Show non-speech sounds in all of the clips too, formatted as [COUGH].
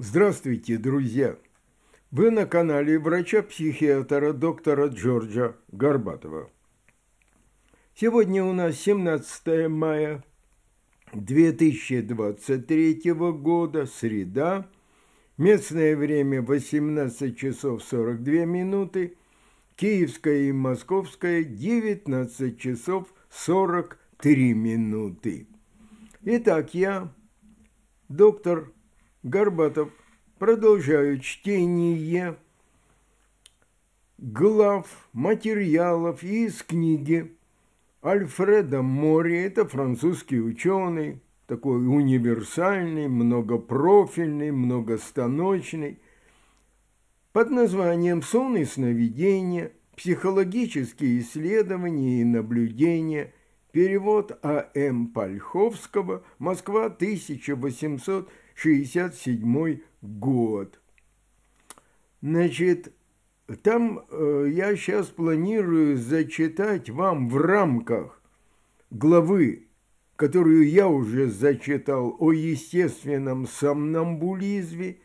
Здравствуйте, друзья! Вы на канале врача-психиатра доктора Джорджа Горбатова. Сегодня у нас 17 мая 2023 года, среда, местное время 18 часов 42 минуты, киевское и московское 19 часов 43 минуты. Итак, я, доктор Горбатов. Продолжаю чтение глав, материалов из книги Альфреда Мори. Это французский ученый, такой универсальный, многопрофильный, многостаночный, под названием "Сон и сновидения», «Психологические исследования и наблюдения», перевод А.М. Польховского, Москва, 1800 1967 год. Значит, там э, я сейчас планирую зачитать вам в рамках главы, которую я уже зачитал о естественном сомнамбулизме,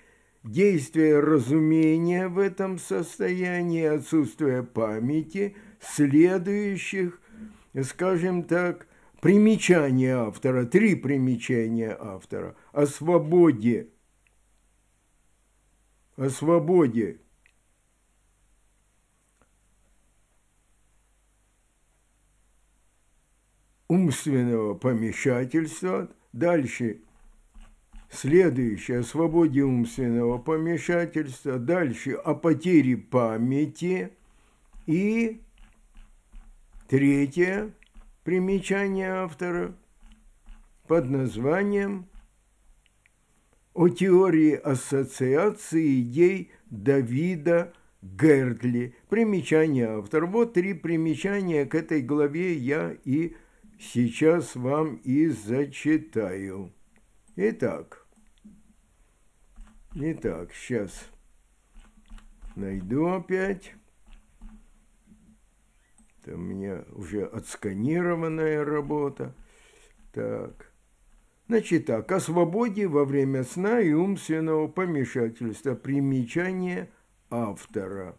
действие разумения в этом состоянии, отсутствие памяти, следующих, скажем так, Примечание автора, три примечания автора. О свободе. О свободе. умственного помешательства. Дальше следующее о свободе умственного помешательства. Дальше о потере памяти. И третье примечание автора под названием «О теории ассоциации идей Давида Гердли. Примечание автора. Вот три примечания к этой главе я и сейчас вам и зачитаю. Итак, итак, сейчас найду опять. Это у меня уже отсканированная работа. Так. Значит так, о свободе во время сна и умственного помешательства. Примечание автора.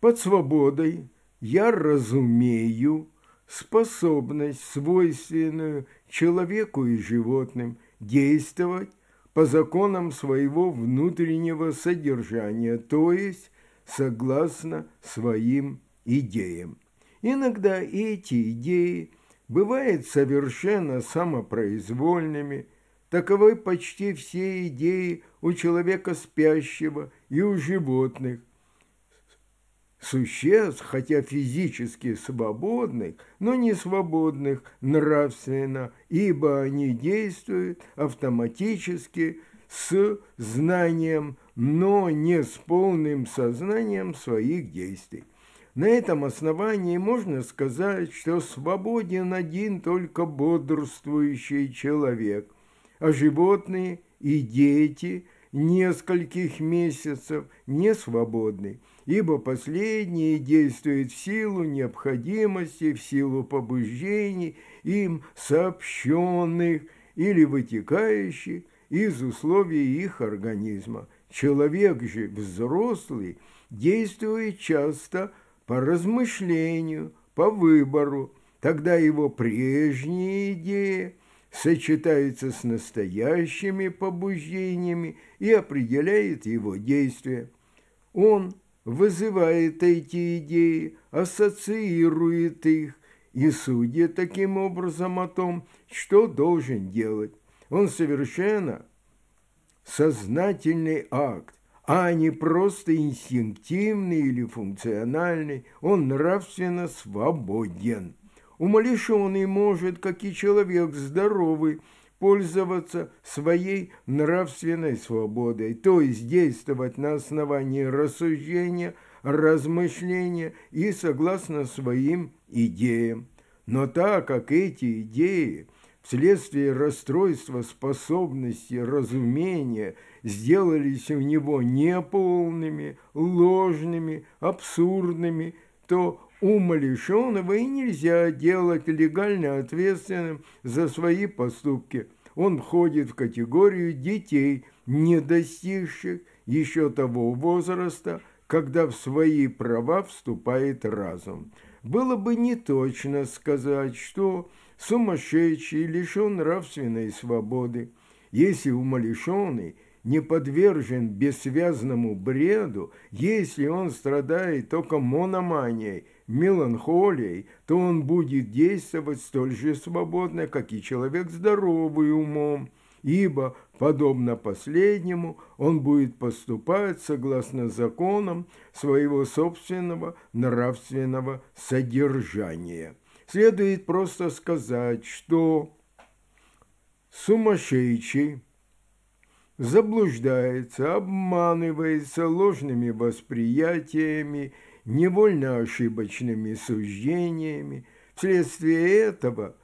Под свободой я разумею способность, свойственную человеку и животным, действовать по законам своего внутреннего содержания, то есть согласно своим идеям. Иногда эти идеи бывают совершенно самопроизвольными, таковы почти все идеи у человека спящего и у животных, существ, хотя физически свободных, но не свободных нравственно, ибо они действуют автоматически с знанием, но не с полным сознанием своих действий. На этом основании можно сказать, что свободен один только бодрствующий человек, а животные и дети нескольких месяцев не свободны, ибо последние действуют в силу необходимости, в силу побуждений, им сообщенных или вытекающих из условий их организма. Человек же взрослый действует часто – по размышлению, по выбору, тогда его прежние идеи сочетаются с настоящими побуждениями и определяет его действия. Он вызывает эти идеи, ассоциирует их и судит таким образом о том, что должен делать. Он совершенно сознательный акт, а не просто инстинктивный или функциональный, он нравственно свободен. Умалишенный может, как и человек здоровый, пользоваться своей нравственной свободой, то есть действовать на основании рассуждения, размышления и согласно своим идеям. Но так как эти идеи вследствие расстройства способности разумения – сделались у него неполными, ложными, абсурдными, то ума лишенного и нельзя делать легально ответственным за свои поступки. Он входит в категорию детей, не достигших еще того возраста, когда в свои права вступает разум. Было бы неточно сказать, что сумасшедший лишен нравственной свободы. Если умалишенный не подвержен бессвязному бреду, если он страдает только мономанией, меланхолией, то он будет действовать столь же свободно, как и человек здоровый умом, ибо, подобно последнему, он будет поступать согласно законам своего собственного нравственного содержания. Следует просто сказать, что сумасшедший – заблуждается, обманывается ложными восприятиями, невольно ошибочными суждениями. Вследствие этого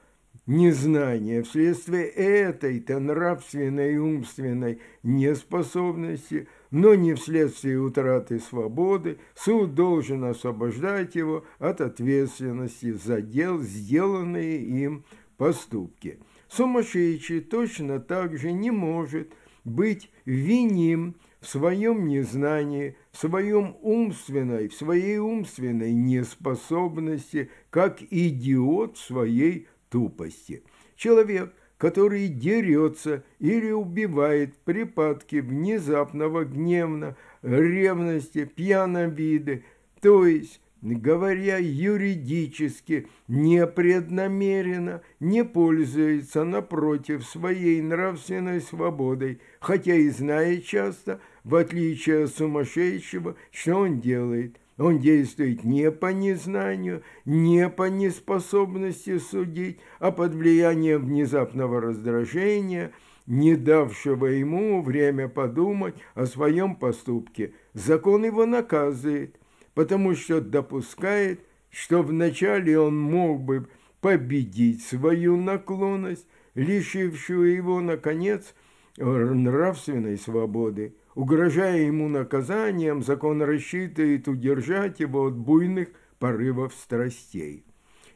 незнания, вследствие этой-то нравственной и умственной неспособности, но не вследствие утраты свободы, суд должен освобождать его от ответственности за дел, сделанные им поступки. Сумасшедший точно так же не может – быть виним в своем незнании, в своем умственной, в своей умственной неспособности, как идиот своей тупости. Человек, который дерется или убивает припадки внезапного гневна, ревности, пьяновиды, то есть говоря юридически, непреднамеренно не пользуется, напротив, своей нравственной свободой, хотя и знает часто, в отличие от сумасшедшего, что он делает. Он действует не по незнанию, не по неспособности судить, а под влиянием внезапного раздражения – не давшего ему время подумать о своем поступке. Закон его наказывает, потому что допускает, что вначале он мог бы победить свою наклонность, лишившую его, наконец, нравственной свободы. Угрожая ему наказанием, закон рассчитывает удержать его от буйных порывов страстей.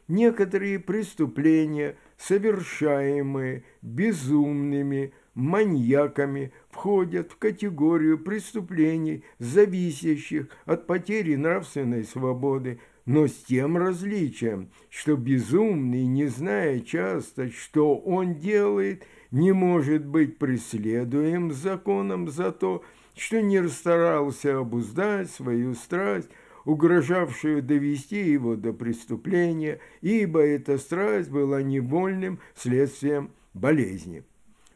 Некоторые преступления, совершаемые безумными маньяками, входят в категорию преступлений, зависящих от потери нравственной свободы, но с тем различием, что безумный, не зная часто, что он делает, не может быть преследуем законом за то, что не расстарался обуздать свою страсть, угрожавшую довести его до преступления, ибо эта страсть была невольным следствием болезни.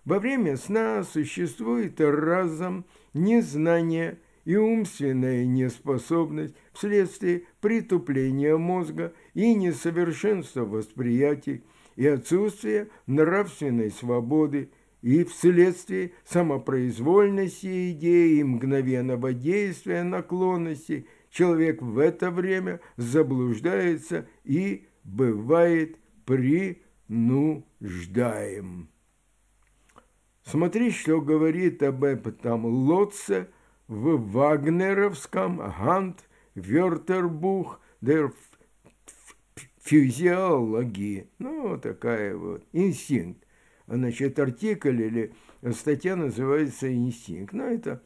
Во время сна существует разум, незнание и умственная неспособность вследствие притупления мозга и несовершенства восприятий и отсутствия нравственной свободы и вследствие самопроизвольности идеи и мгновенного действия наклонности человек в это время заблуждается и бывает принуждаем. Смотри, что говорит об этом Лотце в Вагнеровском Гант Вертербух der физиологии. Ну, такая вот, инстинкт. Значит, артикль или статья называется «Инстинкт». Но ну, это,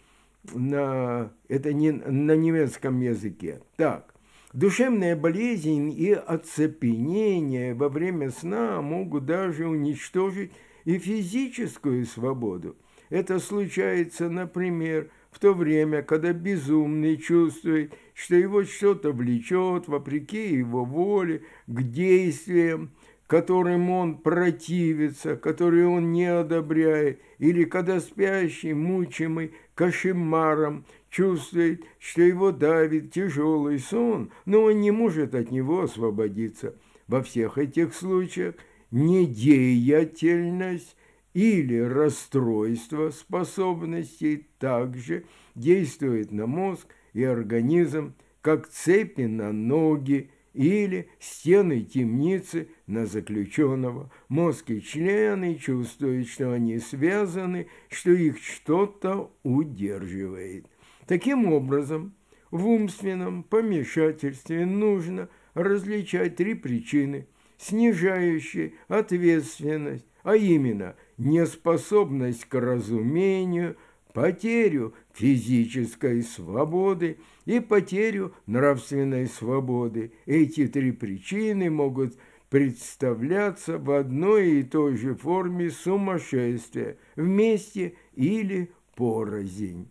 на, это не на немецком языке. Так, душевная болезнь и оцепенение во время сна могут даже уничтожить и физическую свободу. Это случается, например, в то время, когда безумный чувствует, что его что-то влечет, вопреки его воле, к действиям, которым он противится, которые он не одобряет, или когда спящий, мучимый кошемаром, чувствует, что его давит тяжелый сон, но он не может от него освободиться. Во всех этих случаях – недеятельность или расстройство способностей также действует на мозг и организм, как цепи на ноги или стены темницы на заключенного. Мозг и члены чувствуют, что они связаны, что их что-то удерживает. Таким образом, в умственном помешательстве нужно различать три причины – снижающий ответственность, а именно неспособность к разумению, потерю физической свободы и потерю нравственной свободы. Эти три причины могут представляться в одной и той же форме сумасшествия вместе или порознь.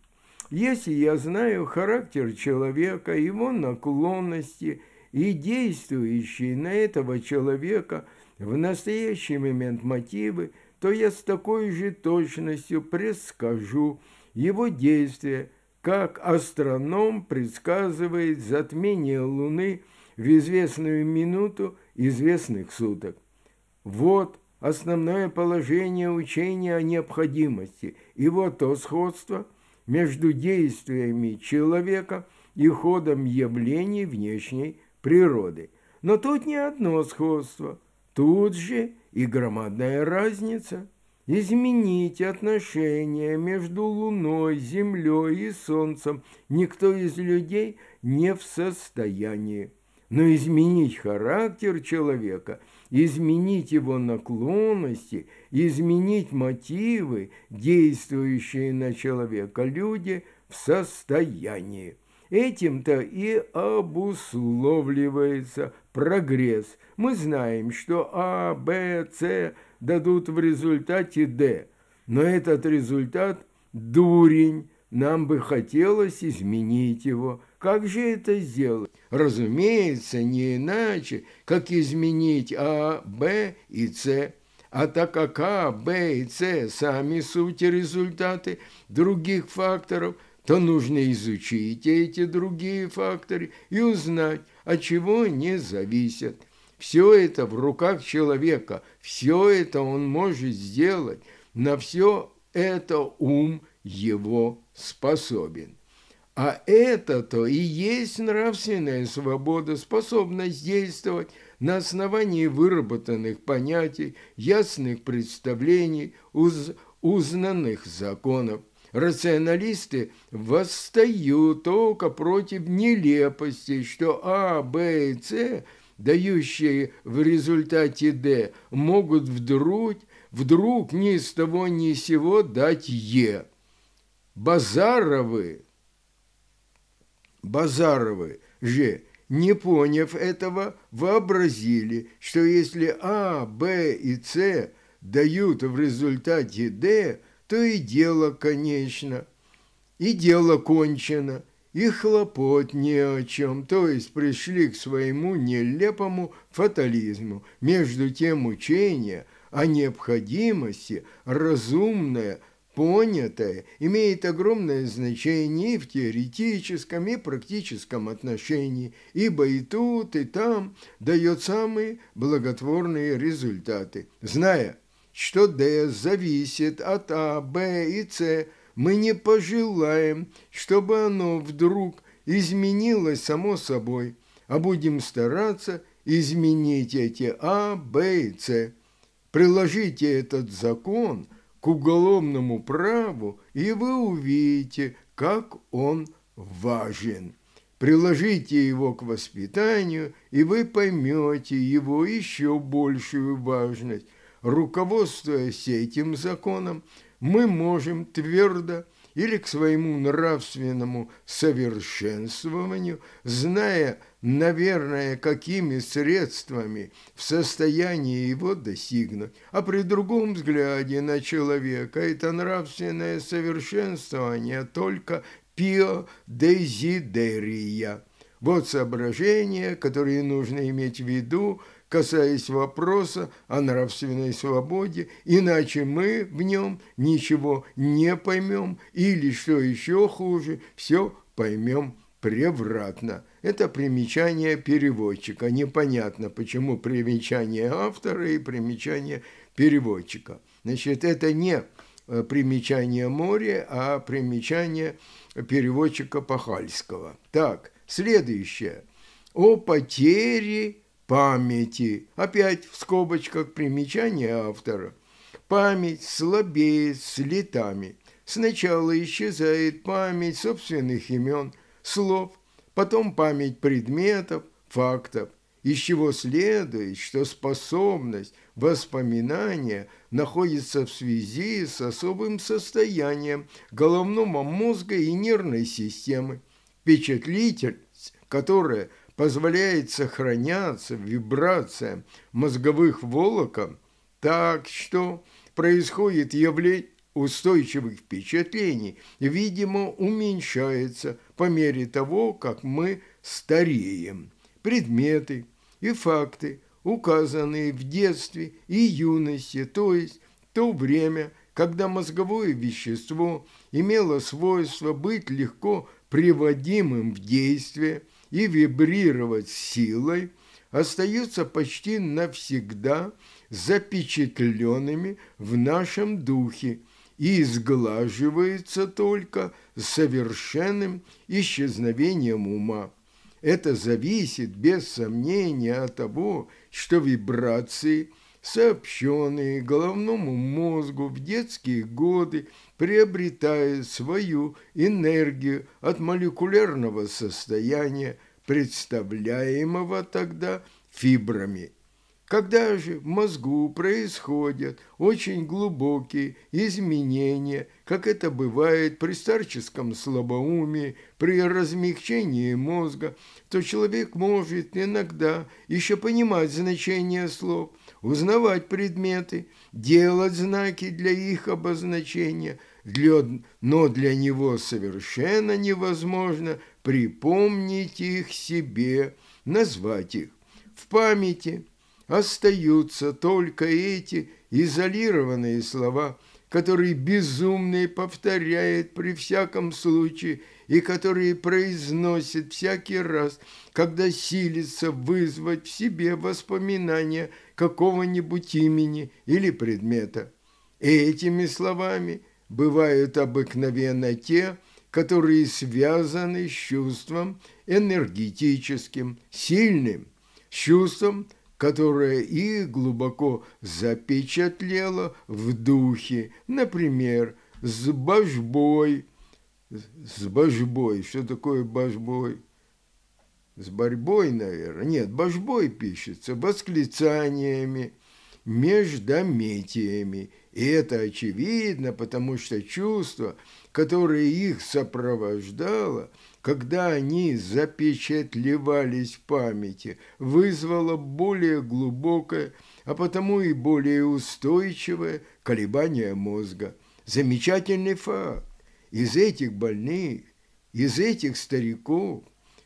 Если я знаю характер человека, его наклонности – и действующие на этого человека в настоящий момент мотивы, то я с такой же точностью предскажу его действия, как астроном предсказывает затмение Луны в известную минуту известных суток. Вот основное положение учения о необходимости и вот то сходство между действиями человека и ходом явлений внешней природы. Но тут не одно сходство, тут же и громадная разница. Изменить отношения между Луной, Землей и Солнцем никто из людей не в состоянии. Но изменить характер человека, изменить его наклонности, изменить мотивы, действующие на человека люди в состоянии. Этим-то и обусловливается прогресс. Мы знаем, что А, Б, С дадут в результате Д. Но этот результат – дурень. Нам бы хотелось изменить его. Как же это сделать? Разумеется, не иначе, как изменить А, Б и С. А так как А, Б и С сами суть результаты других факторов – то нужно изучить эти другие факторы и узнать, от чего они зависят. Все это в руках человека, все это он может сделать, на все это ум его способен. А это-то и есть нравственная свобода, способность действовать на основании выработанных понятий, ясных представлений, уз узнанных законов рационалисты восстают только против нелепости, что А, Б и С, дающие в результате Д, могут вдруг, вдруг ни с того ни с сего дать Е. Базаровы, Базаровы же, не поняв этого, вообразили, что если А, Б и С дают в результате Д – то и дело, конечно, и дело кончено, и хлопот не о чем, то есть пришли к своему нелепому фатализму. Между тем учение о необходимости, разумное, понятое, имеет огромное значение и в теоретическом, и практическом отношении, ибо и тут, и там дает самые благотворные результаты. Зная – что D зависит от А, Б и С, мы не пожелаем, чтобы оно вдруг изменилось само собой, а будем стараться изменить эти А, Б и С. Приложите этот закон к уголовному праву, и вы увидите, как он важен. Приложите его к воспитанию, и вы поймете его еще большую важность – руководствуясь этим законом, мы можем твердо или к своему нравственному совершенствованию, зная, наверное, какими средствами в состоянии его достигнуть, а при другом взгляде на человека это нравственное совершенствование только пио дезидерия. Вот соображения, которые нужно иметь в виду, касаясь вопроса о нравственной свободе, иначе мы в нем ничего не поймем или, что еще хуже, все поймем превратно. Это примечание переводчика. Непонятно, почему примечание автора и примечание переводчика. Значит, это не э, примечание моря, а примечание переводчика Пахальского. Так, следующее. О потере памяти. Опять в скобочках примечание автора. Память слабеет с летами. Сначала исчезает память собственных имен, слов, потом память предметов, фактов, из чего следует, что способность воспоминания находится в связи с особым состоянием головного мозга и нервной системы. Впечатлительность, которая – позволяет сохраняться вибрация мозговых волокон, так что происходит явление устойчивых впечатлений, видимо, уменьшается по мере того, как мы стареем. Предметы и факты, указанные в детстве и юности, то есть то время, когда мозговое вещество имело свойство быть легко приводимым в действие – и вибрировать силой, остаются почти навсегда запечатленными в нашем духе и изглаживаются только совершенным исчезновением ума. Это зависит без сомнения от того, что вибрации, сообщенные головному мозгу в детские годы приобретает свою энергию от молекулярного состояния, представляемого тогда фибрами. Когда же в мозгу происходят очень глубокие изменения, как это бывает при старческом слабоумии, при размягчении мозга, то человек может иногда еще понимать значение слов, узнавать предметы, делать знаки для их обозначения – для, но для него совершенно невозможно припомнить их себе, назвать их. В памяти остаются только эти изолированные слова, которые безумный повторяет при всяком случае и которые произносит всякий раз, когда силится вызвать в себе воспоминания какого-нибудь имени или предмета. Этими словами – бывают обыкновенно те, которые связаны с чувством энергетическим, сильным, с чувством, которое их глубоко запечатлело в духе, например, с божбой. С божбой. Что такое божбой? С борьбой, наверное. Нет, божбой пишется восклицаниями, междометиями и это очевидно, потому что чувство, которое их сопровождало, когда они запечатлевались в памяти, вызвало более глубокое, а потому и более устойчивое колебание мозга. Замечательный факт. Из этих больных, из этих стариков,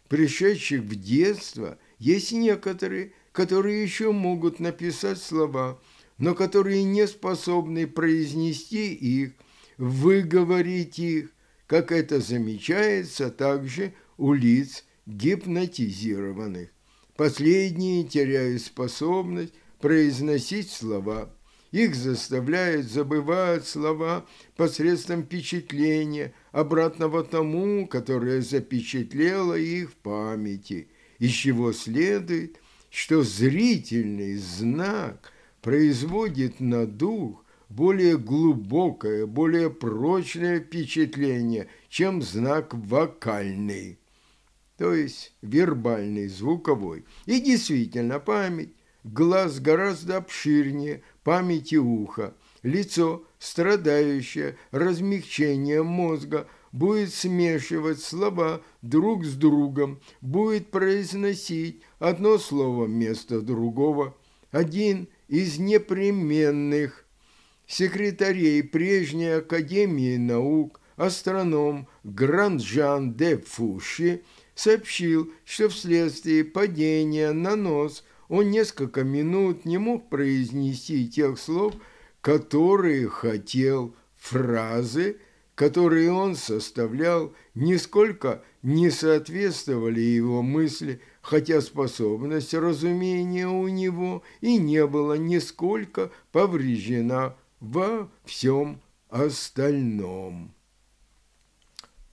пришедших в детство, есть некоторые, которые еще могут написать слова – но которые не способны произнести их, выговорить их, как это замечается также у лиц гипнотизированных. Последние теряют способность произносить слова. Их заставляют забывать слова посредством впечатления, обратного тому, которое запечатлело их в памяти, из чего следует, что зрительный знак – производит на дух более глубокое, более прочное впечатление, чем знак вокальный, то есть вербальный, звуковой. И действительно, память, глаз гораздо обширнее памяти уха, лицо, страдающее размягчением мозга, будет смешивать слова друг с другом, будет произносить одно слово вместо другого – один из непременных секретарей прежней Академии наук, астроном Гранджан де Фуши, сообщил, что вследствие падения на нос он несколько минут не мог произнести тех слов, которые хотел, фразы, которые он составлял, нисколько не соответствовали его мысли – хотя способность разумения у него и не была нисколько повреждена во всем остальном.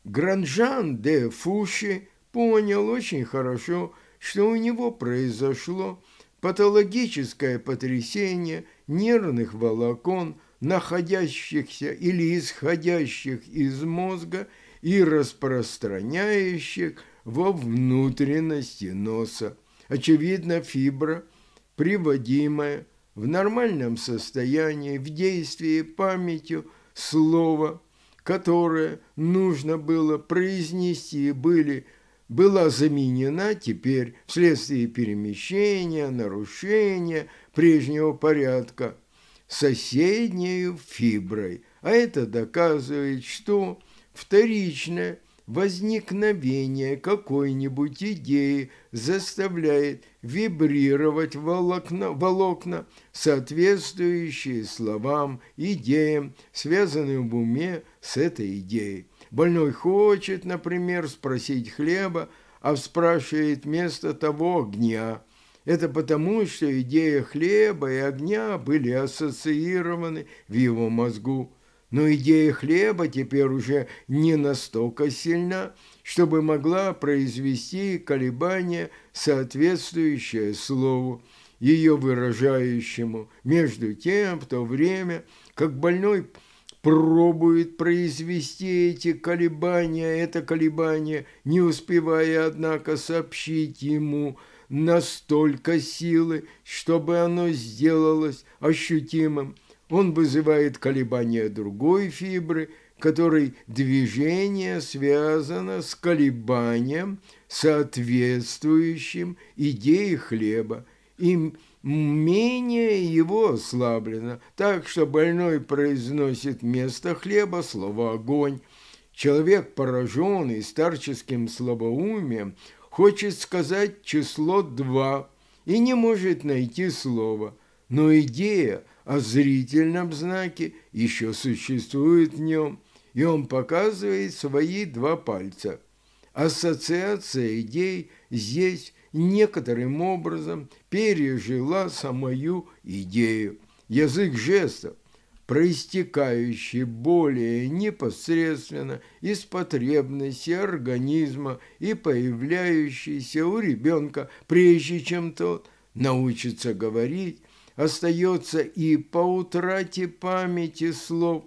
Гранжан де Фуши понял очень хорошо, что у него произошло патологическое потрясение нервных волокон, находящихся или исходящих из мозга и распространяющих во внутренности носа. Очевидно, фибра, приводимая в нормальном состоянии, в действии памятью слова, которое нужно было произнести, были, была заменена теперь вследствие перемещения, нарушения прежнего порядка соседней фиброй. А это доказывает, что вторичное – Возникновение какой-нибудь идеи заставляет вибрировать волокна, волокна, соответствующие словам, идеям, связанным в уме с этой идеей. Больной хочет, например, спросить хлеба, а спрашивает вместо того огня. Это потому, что идея хлеба и огня были ассоциированы в его мозгу но идея хлеба теперь уже не настолько сильна, чтобы могла произвести колебания соответствующее слову, ее выражающему. Между тем, в то время, как больной пробует произвести эти колебания, это колебание, не успевая, однако, сообщить ему настолько силы, чтобы оно сделалось ощутимым – он вызывает колебания другой фибры, которой движение связано с колебанием, соответствующим идее хлеба, и менее его ослаблено, так что больной произносит вместо хлеба слово «огонь». Человек, пораженный старческим слабоумием, хочет сказать число «два» и не может найти слова, но идея – о а зрительном знаке еще существует в нем, и он показывает свои два пальца. Ассоциация идей здесь некоторым образом пережила самую идею. Язык жестов, проистекающий более непосредственно из потребности организма и появляющийся у ребенка, прежде чем тот научится говорить, остается и по утрате памяти слов,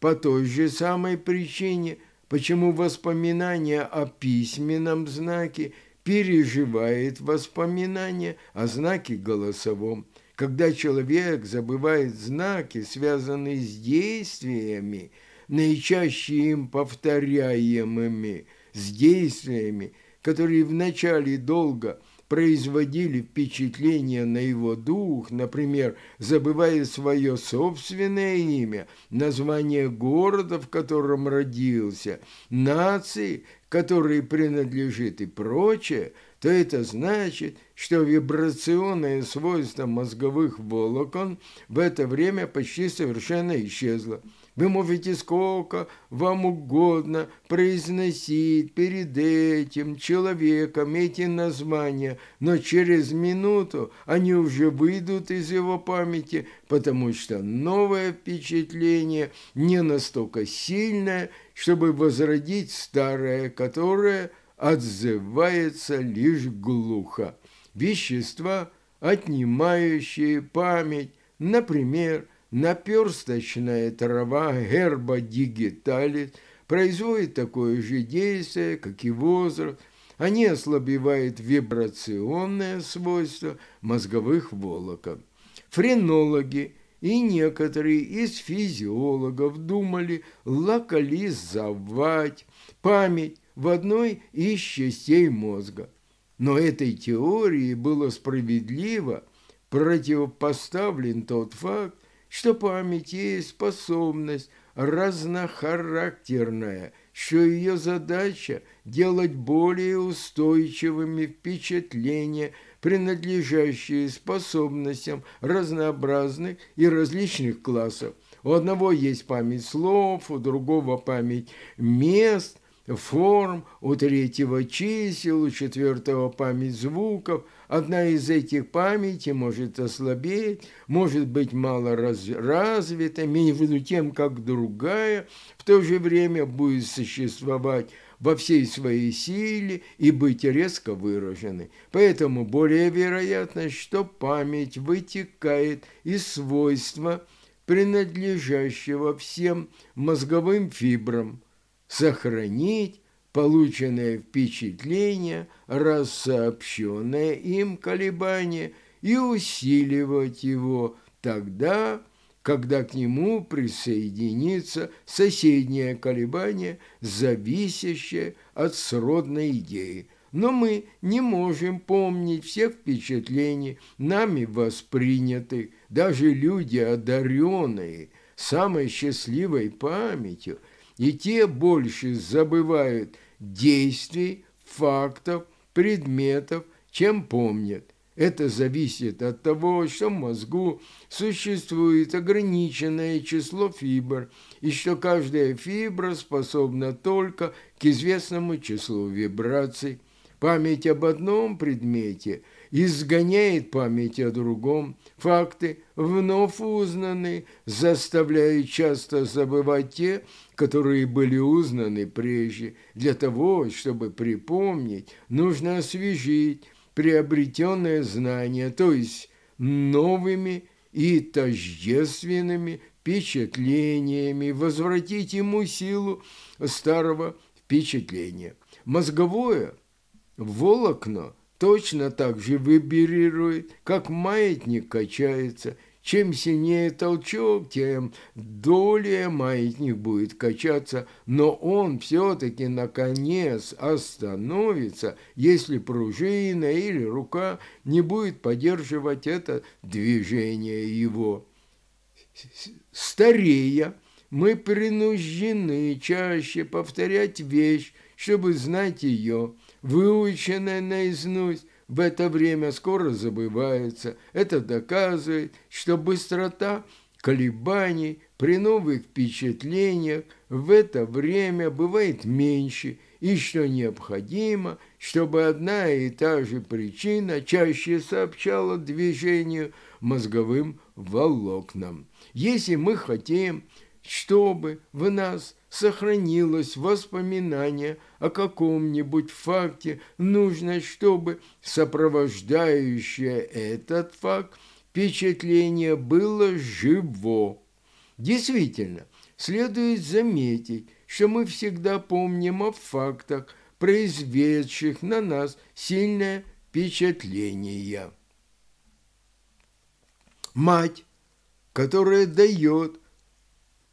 по той же самой причине, почему воспоминание о письменном знаке переживает воспоминание о знаке голосовом. Когда человек забывает знаки, связанные с действиями, наичаще им повторяемыми, с действиями, которые вначале долго производили впечатление на его дух, например, забывая свое собственное имя, название города, в котором родился, нации, которой принадлежит и прочее, то это значит, что вибрационное свойство мозговых волокон в это время почти совершенно исчезло. Вы можете сколько вам угодно произносить перед этим человеком эти названия, но через минуту они уже выйдут из его памяти, потому что новое впечатление не настолько сильное, чтобы возродить старое, которое отзывается лишь глухо. Вещества, отнимающие память, например, – Наперсточная трава герба дигиталис производит такое же действие, как и возраст. Они ослабевают вибрационное свойство мозговых волокон. Френологи и некоторые из физиологов думали локализовать память в одной из частей мозга. Но этой теории было справедливо противопоставлен тот факт, что память есть способность разнохарактерная, что ее задача – делать более устойчивыми впечатления, принадлежащие способностям разнообразных и различных классов. У одного есть память слов, у другого память мест – форм, у третьего чисел, у четвертого память звуков. Одна из этих памяти может ослабеть, может быть мало раз, развита, между тем, как другая, в то же время будет существовать во всей своей силе и быть резко выраженной Поэтому более вероятно, что память вытекает из свойства, принадлежащего всем мозговым фибрам – сохранить полученное впечатление, рассообщенное им колебание и усиливать его тогда, когда к нему присоединится соседнее колебание, зависящее от сродной идеи. Но мы не можем помнить всех впечатлений, нами воспринятых, даже люди одаренные, самой счастливой памятью – и те больше забывают действий, фактов, предметов, чем помнят. Это зависит от того, что в мозгу существует ограниченное число фибр, и что каждая фибра способна только к известному числу вибраций. Память об одном предмете – изгоняет память о другом, факты вновь узнанные заставляя часто забывать те, которые были узнаны прежде. Для того, чтобы припомнить, нужно освежить приобретенное знание, то есть новыми и тождественными впечатлениями, возвратить ему силу старого впечатления. Мозговое волокно – точно так же вибрирует, как маятник качается. Чем сильнее толчок, тем долее маятник будет качаться, но он все-таки наконец остановится, если пружина или рука не будет поддерживать это движение его. Старея, мы принуждены чаще повторять вещь, чтобы знать ее – выученное наизусть, в это время скоро забывается. Это доказывает, что быстрота колебаний при новых впечатлениях в это время бывает меньше, и что необходимо, чтобы одна и та же причина чаще сообщала движению мозговым волокнам. Если мы хотим, чтобы в нас – сохранилось воспоминание о каком-нибудь факте, нужно, чтобы сопровождающее этот факт впечатление было живо. Действительно, следует заметить, что мы всегда помним о фактах, произведших на нас сильное впечатление. Мать, которая дает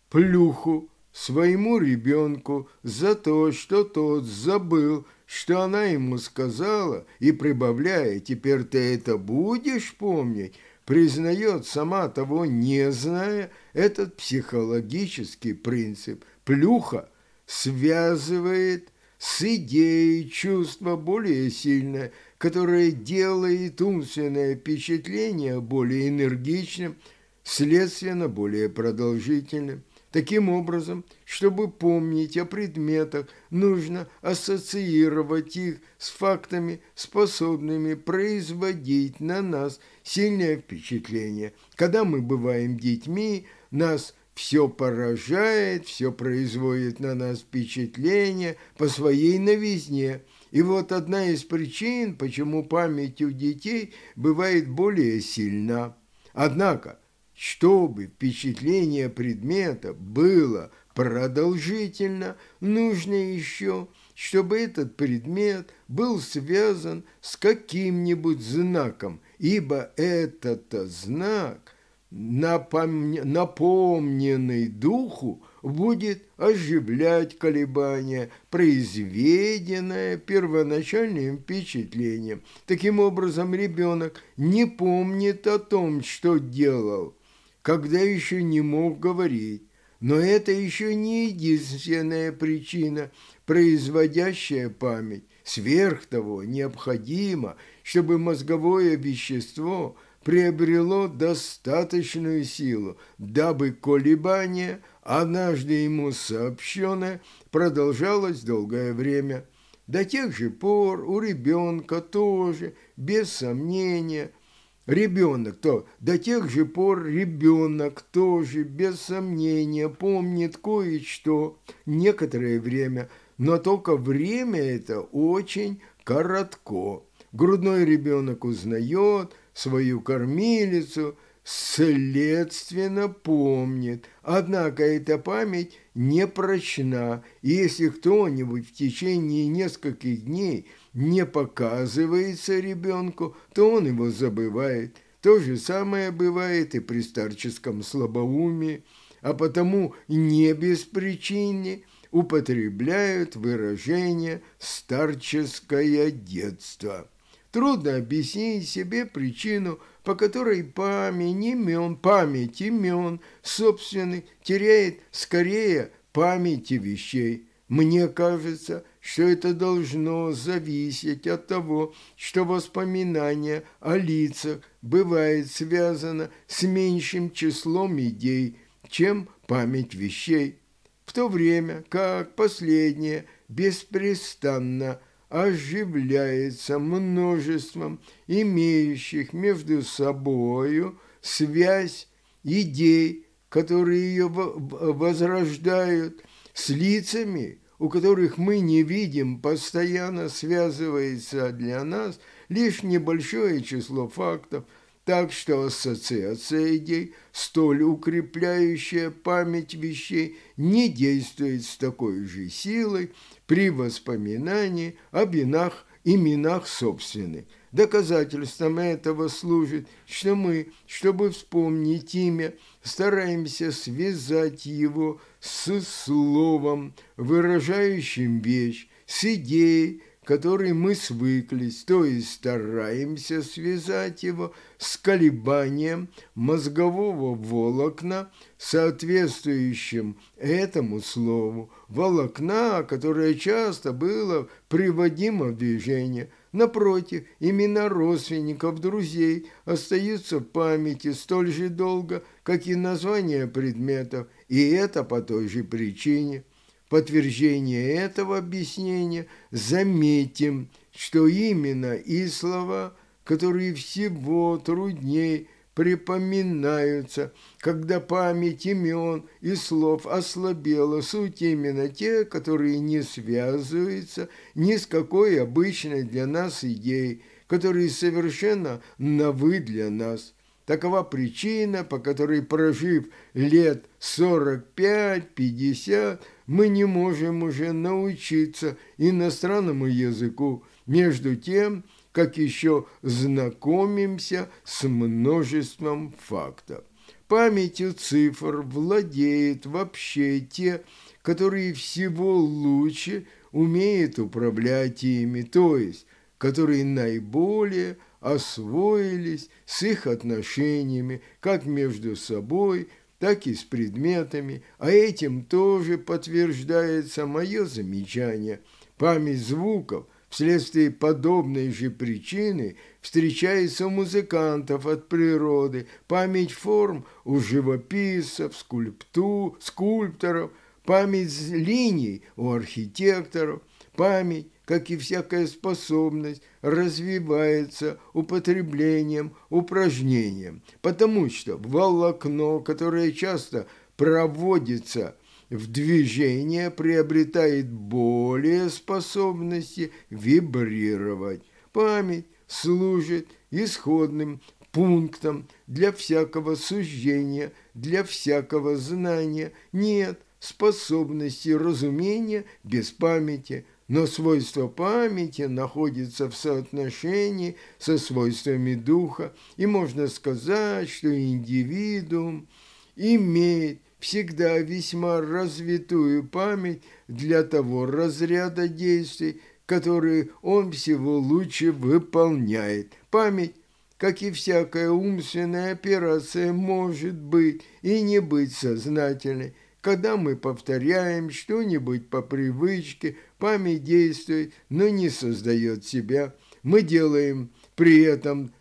плюху своему ребенку за то, что тот забыл, что она ему сказала, и прибавляя «теперь ты это будешь помнить», признает, сама того не зная, этот психологический принцип «плюха» связывает с идеей чувство более сильное, которое делает умственное впечатление более энергичным, следственно более продолжительным – Таким образом, чтобы помнить о предметах, нужно ассоциировать их с фактами, способными производить на нас сильное впечатление. Когда мы бываем детьми, нас все поражает, все производит на нас впечатление по своей новизне. И вот одна из причин, почему память у детей бывает более сильна. Однако, чтобы впечатление предмета было продолжительно, нужно еще, чтобы этот предмет был связан с каким-нибудь знаком, ибо этот знак, напомни, напомненный духу, будет оживлять колебания, произведенное первоначальным впечатлением. Таким образом, ребенок не помнит о том, что делал – когда еще не мог говорить, но это еще не единственная причина, производящая память. Сверх того, необходимо, чтобы мозговое вещество приобрело достаточную силу, дабы колебание, однажды ему сообщенное, продолжалось долгое время. До тех же пор у ребенка тоже, без сомнения – Ребенок, то до тех же пор ребенок тоже, без сомнения, помнит кое-что некоторое время, но только время это очень коротко. Грудной ребенок узнает свою кормилицу, следственно помнит, однако эта память не прочна, и если кто-нибудь в течение нескольких дней – не показывается ребенку, то он его забывает. То же самое бывает и при старческом слабоумии, а потому не без причины употребляют выражение «старческое детство». Трудно объяснить себе причину, по которой память имен, память имен собственный теряет скорее памяти вещей. Мне кажется – что это должно зависеть от того, что воспоминание о лицах бывает связано с меньшим числом идей, чем память вещей, в то время как последнее беспрестанно оживляется множеством имеющих между собою связь идей, которые ее возрождают, с лицами – у которых мы не видим, постоянно связывается для нас лишь небольшое число фактов, так что ассоциация идей, столь укрепляющая память вещей, не действует с такой же силой при воспоминании об инах, именах собственных – Доказательством этого служит, что мы, чтобы вспомнить имя, стараемся связать его с словом, выражающим вещь, с идеей, которой мы свыклись, то есть стараемся связать его с колебанием мозгового волокна, соответствующим этому слову, волокна, которое часто было приводимо в движение – Напротив, имена родственников, друзей остаются в памяти столь же долго, как и названия предметов, и это по той же причине. Подтверждение этого объяснения заметим, что именно и слова, которые всего труднее припоминаются, когда память имен и слов ослабела, суть именно те, которые не связываются ни с какой обычной для нас идеей, которые совершенно новы для нас. Такова причина, по которой, прожив лет 45-50, мы не можем уже научиться иностранному языку. Между тем, как еще знакомимся с множеством фактов. Памятью цифр владеет вообще те, которые всего лучше умеют управлять ими, то есть которые наиболее освоились с их отношениями как между собой, так и с предметами, а этим тоже подтверждается мое замечание. Память звуков Вследствие подобной же причины встречается у музыкантов от природы память форм у живописцев, скульпту, скульпторов, память линий у архитекторов, память, как и всякая способность, развивается употреблением, упражнением, потому что волокно, которое часто проводится – в движение приобретает более способности вибрировать. Память служит исходным пунктом для всякого суждения, для всякого знания. Нет способности разумения без памяти, но свойство памяти находится в соотношении со свойствами духа, и можно сказать, что индивидуум имеет всегда весьма развитую память для того разряда действий, которые он всего лучше выполняет. Память, как и всякая умственная операция, может быть и не быть сознательной. Когда мы повторяем что-нибудь по привычке, память действует, но не создает себя. Мы делаем при этом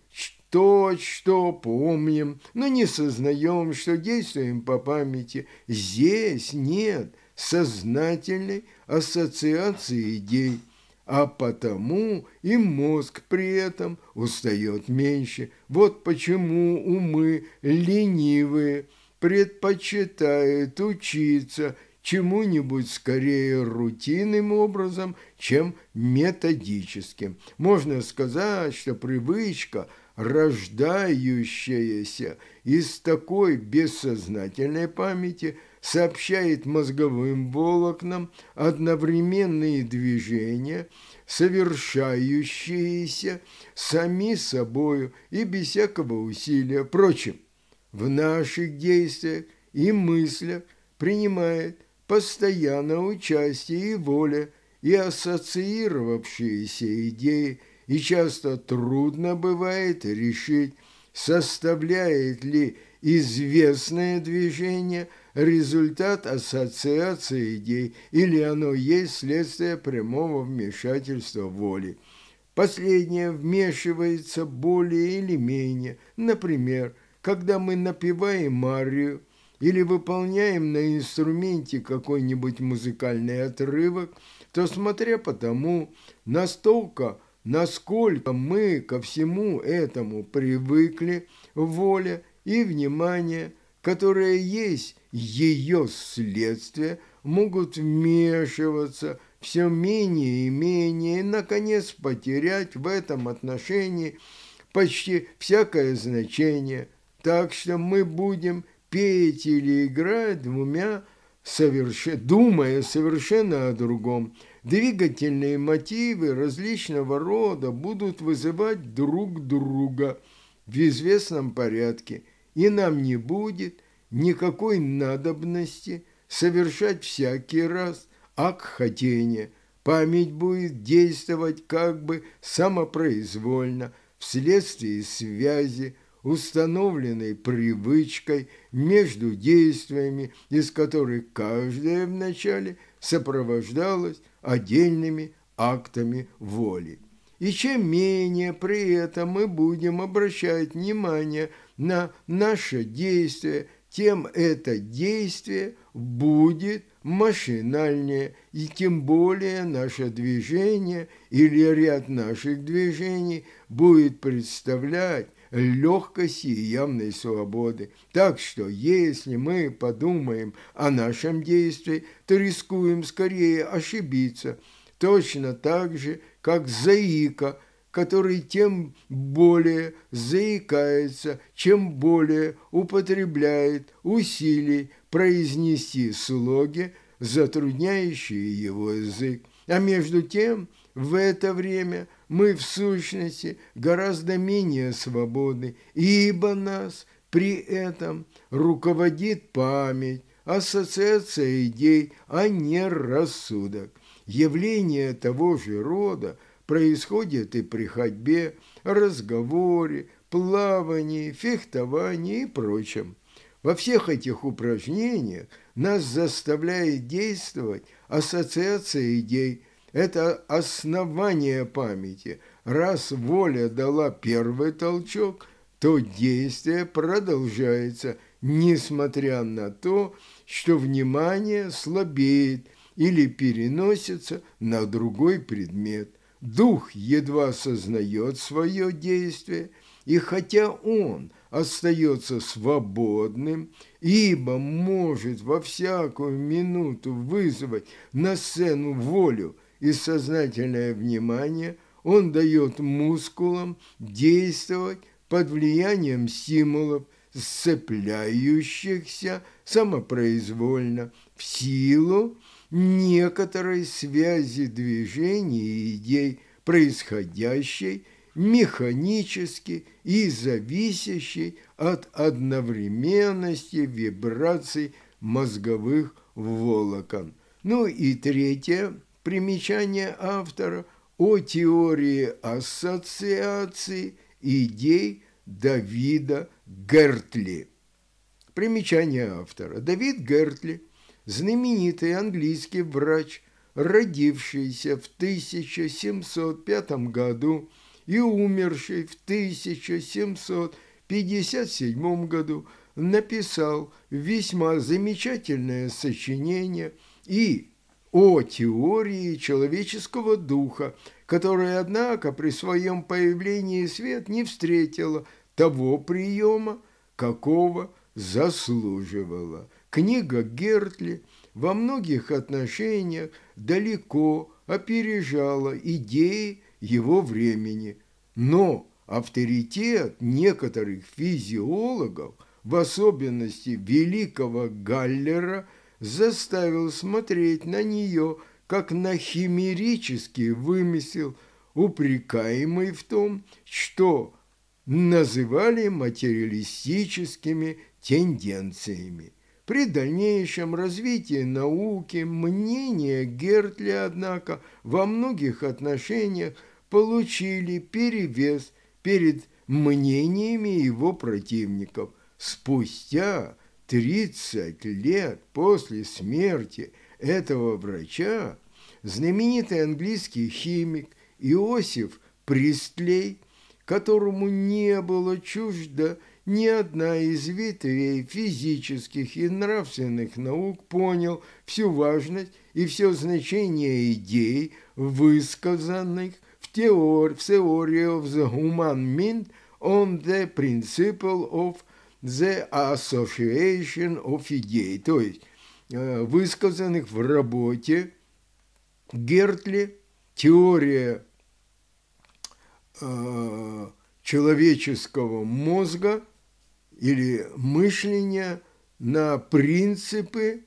то-что помним, но не сознаем, что действуем по памяти. Здесь нет сознательной ассоциации идей, а потому и мозг при этом устает меньше. Вот почему умы ленивые предпочитают учиться чему-нибудь скорее рутинным образом, чем методическим. Можно сказать, что привычка – рождающаяся из такой бессознательной памяти, сообщает мозговым волокнам одновременные движения, совершающиеся сами собою и без всякого усилия. Впрочем, в наших действиях и мыслях принимает постоянно участие и воля, и ассоциировавшиеся идеи – и часто трудно бывает решить, составляет ли известное движение результат ассоциации идей или оно есть следствие прямого вмешательства воли. Последнее вмешивается более или менее, например, когда мы напеваем Марию или выполняем на инструменте какой-нибудь музыкальный отрывок, то смотря по тому, настолько – насколько мы ко всему этому привыкли, воля и внимание, которые есть ее следствие, могут вмешиваться все менее и менее, и, наконец, потерять в этом отношении почти всякое значение. Так что мы будем петь или играть двумя, соверш... думая совершенно о другом – Двигательные мотивы различного рода будут вызывать друг друга в известном порядке, и нам не будет никакой надобности совершать всякий раз акт хотения. Память будет действовать как бы самопроизвольно, вследствие связи, установленной привычкой между действиями, из которых каждое вначале сопровождалось отдельными актами воли. И чем менее при этом мы будем обращать внимание на наше действие, тем это действие будет машинальнее, и тем более наше движение или ряд наших движений будет представлять легкости и явной свободы. Так что, если мы подумаем о нашем действии, то рискуем скорее ошибиться, точно так же, как заика, который тем более заикается, чем более употребляет усилий произнести слоги, затрудняющие его язык. А между тем, в это время – мы в сущности гораздо менее свободны, ибо нас при этом руководит память, ассоциация идей, а не рассудок. Явление того же рода происходит и при ходьбе, разговоре, плавании, фехтовании и прочем. Во всех этих упражнениях нас заставляет действовать ассоциация идей – это основание памяти. Раз воля дала первый толчок, то действие продолжается, несмотря на то, что внимание слабеет или переносится на другой предмет. Дух едва сознает свое действие, и хотя он остается свободным, ибо может во всякую минуту вызвать на сцену волю – и сознательное внимание он дает мускулам действовать под влиянием стимулов, сцепляющихся самопроизвольно в силу некоторой связи движений и идей, происходящей механически и зависящей от одновременности вибраций мозговых волокон. Ну и третье – Примечание автора о теории ассоциации идей Давида Гертли. Примечание автора. Давид Гертли, знаменитый английский врач, родившийся в 1705 году и умерший в 1757 году, написал весьма замечательное сочинение и о теории человеческого духа, которая, однако, при своем появлении свет не встретила того приема, какого заслуживала. Книга Гертли во многих отношениях далеко опережала идеи его времени, но авторитет некоторых физиологов, в особенности великого Галлера – заставил смотреть на нее, как на химерический вымысел, упрекаемый в том, что называли материалистическими тенденциями. При дальнейшем развитии науки мнения Гертля, однако, во многих отношениях получили перевес перед мнениями его противников. Спустя 30 лет после смерти этого врача знаменитый английский химик Иосиф Пристлей, которому не было чуждо ни одна из ветвей физических и нравственных наук понял всю важность и все значение идей, высказанных в, в теории of the human mind on the principle of The Association of Idей, то есть э, высказанных в работе Гертли «Теория э, человеческого мозга» или мышления на принципы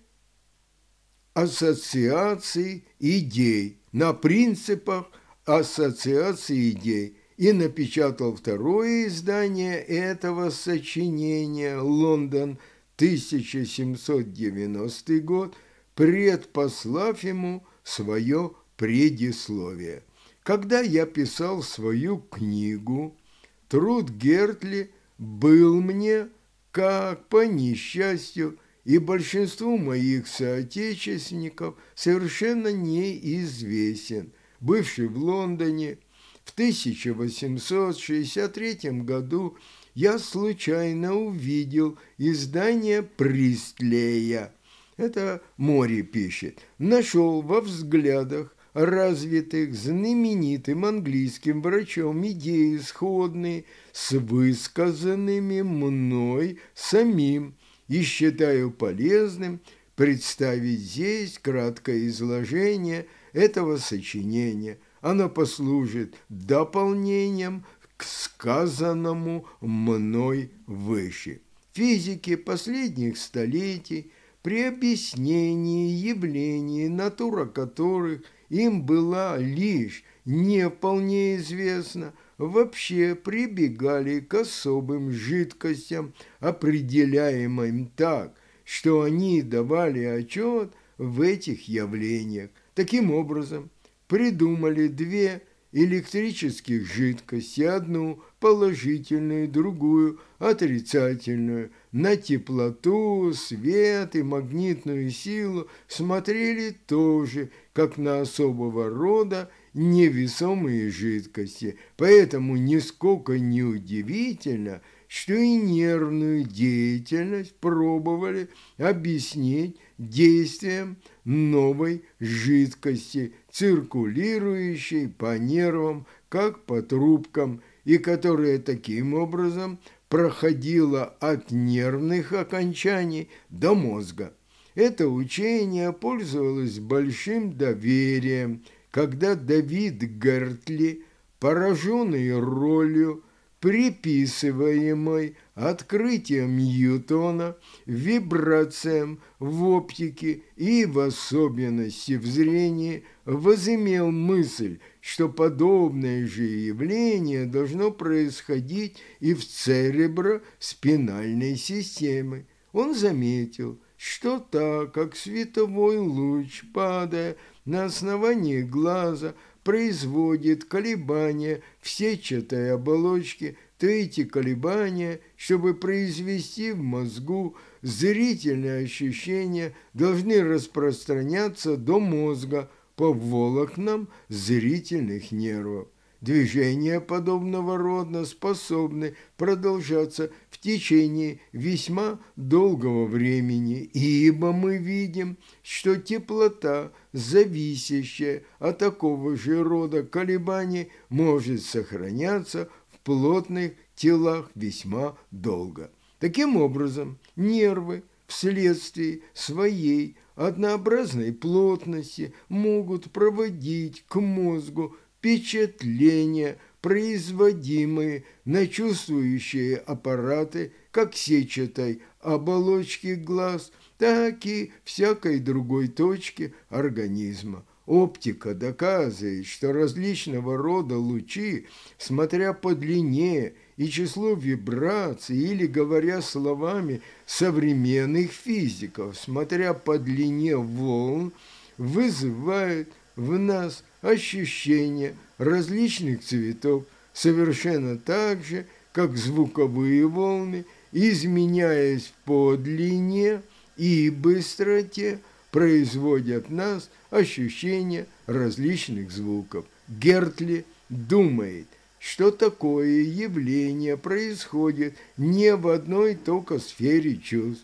ассоциаций идей, на принципах ассоциации идей – и напечатал второе издание этого сочинения «Лондон, 1790 год», предпослав ему свое предисловие. Когда я писал свою книгу, труд Гертли был мне, как по несчастью, и большинству моих соотечественников совершенно неизвестен. Бывший в Лондоне, в 1863 году я случайно увидел издание Пристлея. Это море пишет. Нашел во взглядах развитых знаменитым английским врачом идеи сходные с высказанными мной самим и считаю полезным представить здесь краткое изложение этого сочинения – она послужит дополнением к сказанному мной выше. Физики последних столетий при объяснении явлений, натура которых им была лишь не вполне известна, вообще прибегали к особым жидкостям, определяемым так, что они давали отчет в этих явлениях. Таким образом, придумали две электрических жидкости, одну положительную, другую отрицательную, на теплоту, свет и магнитную силу смотрели тоже, как на особого рода невесомые жидкости, поэтому нисколько не удивительно, что и нервную деятельность пробовали объяснить действием новой жидкости – циркулирующей по нервам, как по трубкам, и которая таким образом проходила от нервных окончаний до мозга. Это учение пользовалось большим доверием, когда Давид Гертли, пораженный ролью, приписываемой открытиям Ньютона, вибрациям в оптике и в особенности в зрении, возымел мысль, что подобное же явление должно происходить и в церебро-спинальной системы. Он заметил, что так как световой луч, падая на основании глаза, производит колебания в сетчатой оболочке, то эти колебания, чтобы произвести в мозгу зрительные ощущения, должны распространяться до мозга по волокнам зрительных нервов. Движения подобного рода способны продолжаться в течение весьма долгого времени, ибо мы видим, что теплота, зависящая от такого же рода колебаний, может сохраняться в плотных телах весьма долго. Таким образом, нервы вследствие своей однообразной плотности могут проводить к мозгу впечатления, производимые на чувствующие аппараты как сетчатой оболочки глаз, так и всякой другой точки организма. Оптика доказывает, что различного рода лучи, смотря по длине и числу вибраций, или, говоря словами современных физиков, смотря по длине волн, вызывают в нас – ощущения различных цветов, совершенно так же, как звуковые волны, изменяясь по длине и быстроте, производят нас ощущения различных звуков. Гертли думает, что такое явление происходит не в одной только сфере чувств,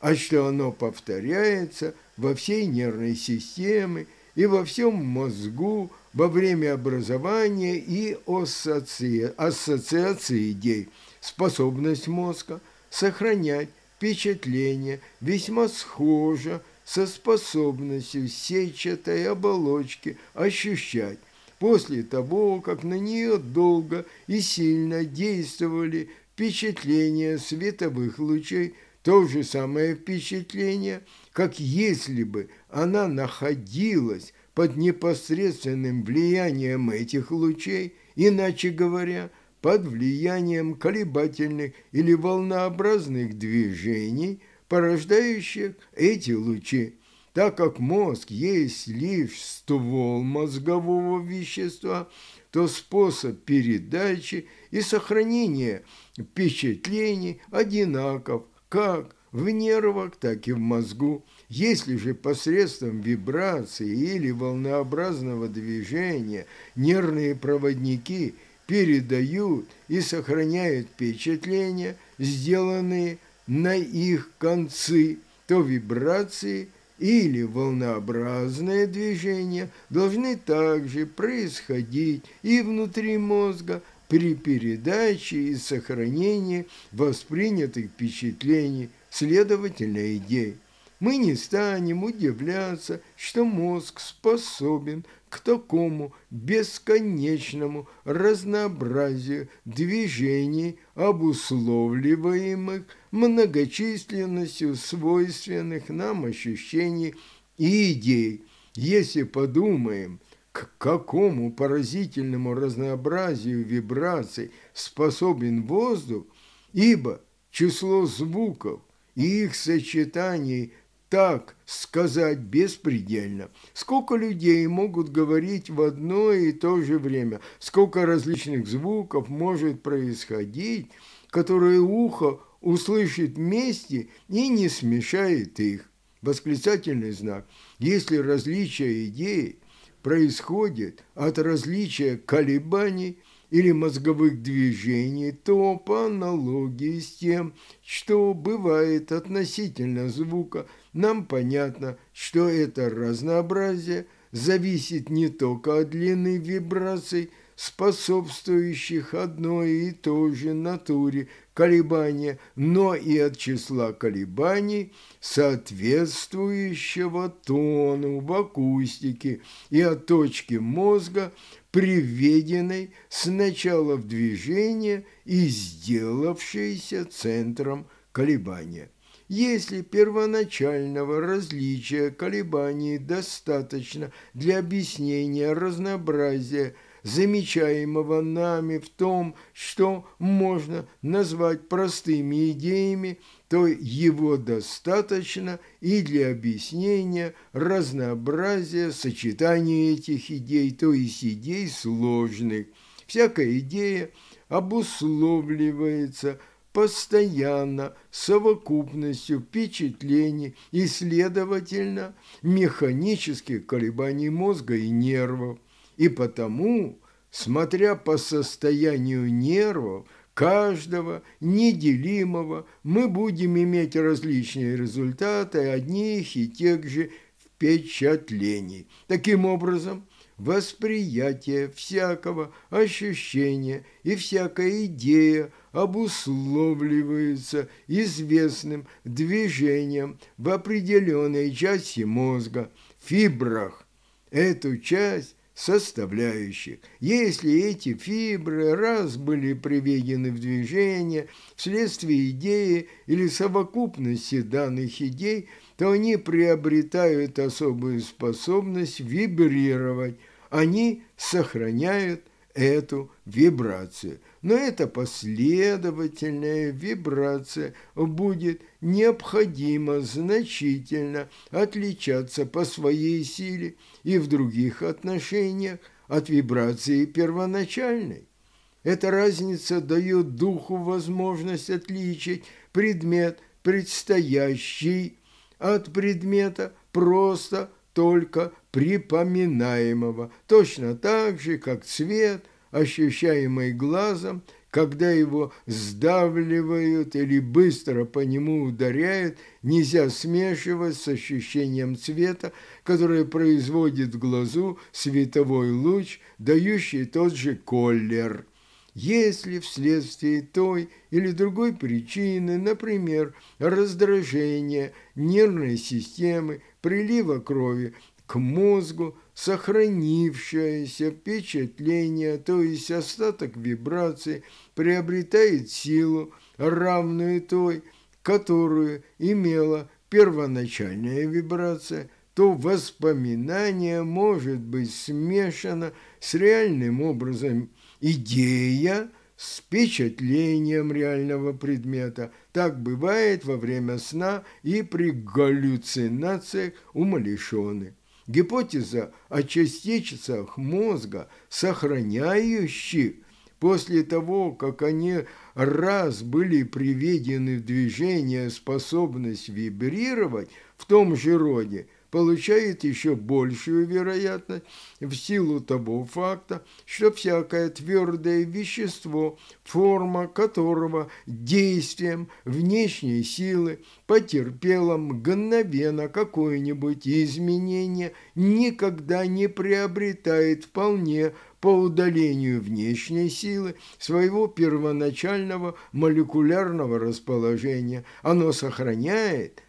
а что оно повторяется во всей нервной системе и во всем мозгу во время образования и ассоци... ассоциации идей, способность мозга сохранять впечатление весьма схожа со способностью сетчатой оболочки ощущать после того, как на нее долго и сильно действовали впечатления световых лучей, то же самое впечатление – как если бы она находилась под непосредственным влиянием этих лучей, иначе говоря, под влиянием колебательных или волнообразных движений, порождающих эти лучи, так как мозг есть лишь ствол мозгового вещества, то способ передачи и сохранения впечатлений одинаков как в нервах, так и в мозгу. Если же посредством вибрации или волнообразного движения нервные проводники передают и сохраняют впечатления, сделанные на их концы, то вибрации или волнообразное движение должны также происходить и внутри мозга при передаче и сохранении воспринятых впечатлений следователя идей. Мы не станем удивляться, что мозг способен к такому бесконечному разнообразию движений, обусловливаемых многочисленностью свойственных нам ощущений и идей. Если подумаем, к какому поразительному разнообразию вибраций способен воздух, ибо число звуков, их сочетаний так сказать беспредельно. Сколько людей могут говорить в одно и то же время, сколько различных звуков может происходить, которые ухо услышит вместе и не смешает их. Восклицательный знак. Если различие идеи происходит от различия колебаний, или мозговых движений, то по аналогии с тем, что бывает относительно звука, нам понятно, что это разнообразие зависит не только от длины вибраций, способствующих одной и той же натуре колебания, но и от числа колебаний, соответствующего тону в акустике и от точки мозга, приведенной сначала в движение и сделавшейся центром колебания. Если первоначального различия колебаний достаточно для объяснения разнообразия замечаемого нами в том, что можно назвать простыми идеями, то его достаточно и для объяснения разнообразия сочетания этих идей, то есть идей сложных. Всякая идея обусловливается постоянно совокупностью впечатлений и, следовательно, механических колебаний мозга и нервов. И потому, смотря по состоянию нервов, каждого, неделимого, мы будем иметь различные результаты одних и тех же впечатлений. Таким образом, восприятие всякого ощущения и всякая идея обусловливается известным движением в определенной части мозга, фибрах. Эту часть составляющих. Если эти фибры раз были приведены в движение вследствие идеи или совокупности данных идей, то они приобретают особую способность вибрировать. Они сохраняют – эту вибрацию. Но эта последовательная вибрация будет необходимо значительно отличаться по своей силе и в других отношениях от вибрации первоначальной. Эта разница дает духу возможность отличить предмет предстоящий от предмета просто только припоминаемого, точно так же, как цвет, ощущаемый глазом, когда его сдавливают или быстро по нему ударяют, нельзя смешивать с ощущением цвета, которое производит в глазу световой луч, дающий тот же колер. Если вследствие той или другой причины, например, раздражения нервной системы, прилива крови, к мозгу сохранившееся впечатление, то есть остаток вибрации, приобретает силу, равную той, которую имела первоначальная вибрация, то воспоминание может быть смешано с реальным образом идея с впечатлением реального предмета. Так бывает во время сна и при галлюцинациях умалишенных. Гипотеза о частицах мозга, сохраняющих после того, как они раз были приведены в движение способность вибрировать в том же роде, получает еще большую вероятность в силу того факта, что всякое твердое вещество, форма которого действием внешней силы потерпела мгновенно какое-нибудь изменение, никогда не приобретает вполне по удалению внешней силы своего первоначального молекулярного расположения. Оно сохраняет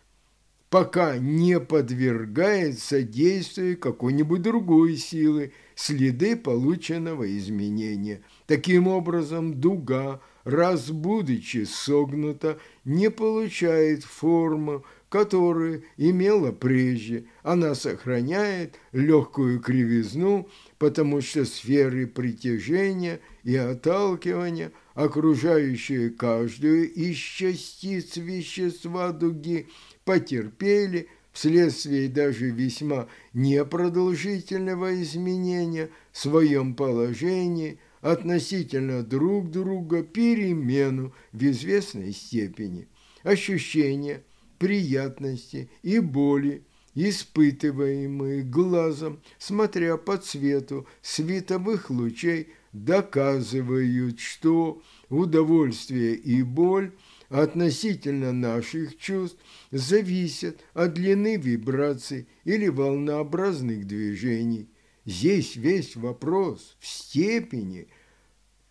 пока не подвергается действию какой-нибудь другой силы следы полученного изменения. Таким образом, дуга, раз будучи согнута, не получает форму, которую имела прежде. Она сохраняет легкую кривизну, потому что сферы притяжения и отталкивания, окружающие каждую из частиц вещества дуги – потерпели вследствие даже весьма непродолжительного изменения в своем положении относительно друг друга перемену в известной степени, ощущения приятности и боли, испытываемые глазом, смотря по цвету световых лучей, доказывают, что удовольствие и боль – относительно наших чувств зависят от длины вибраций или волнообразных движений. Здесь весь вопрос в степени,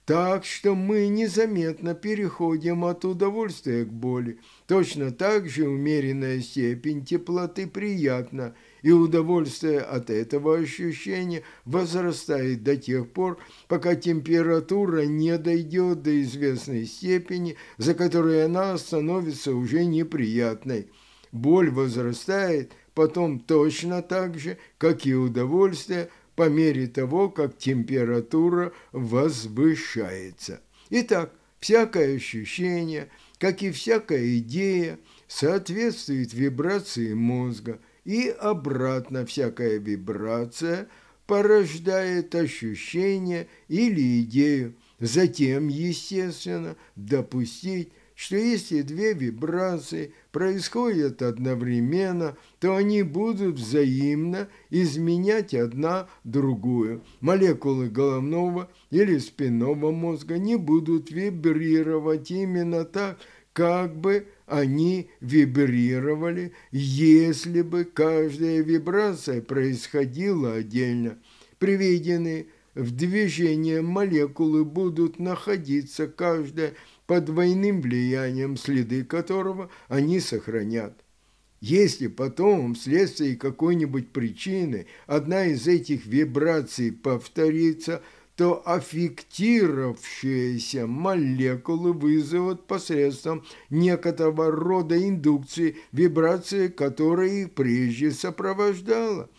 так что мы незаметно переходим от удовольствия к боли. Точно так же умеренная степень теплоты приятна – и удовольствие от этого ощущения возрастает до тех пор, пока температура не дойдет до известной степени, за которой она становится уже неприятной. Боль возрастает потом точно так же, как и удовольствие, по мере того, как температура возвышается. Итак, всякое ощущение, как и всякая идея, соответствует вибрации мозга, и обратно всякая вибрация порождает ощущение или идею. Затем, естественно, допустить, что если две вибрации происходят одновременно, то они будут взаимно изменять одна другую. Молекулы головного или спинного мозга не будут вибрировать именно так – как бы они вибрировали, если бы каждая вибрация происходила отдельно. Приведенные в движение молекулы будут находиться каждая под двойным влиянием, следы которого они сохранят. Если потом, вследствие какой-нибудь причины, одна из этих вибраций повторится – то аффектировавшиеся молекулы вызовут посредством некоторого рода индукции вибрации, которая их прежде сопровождала.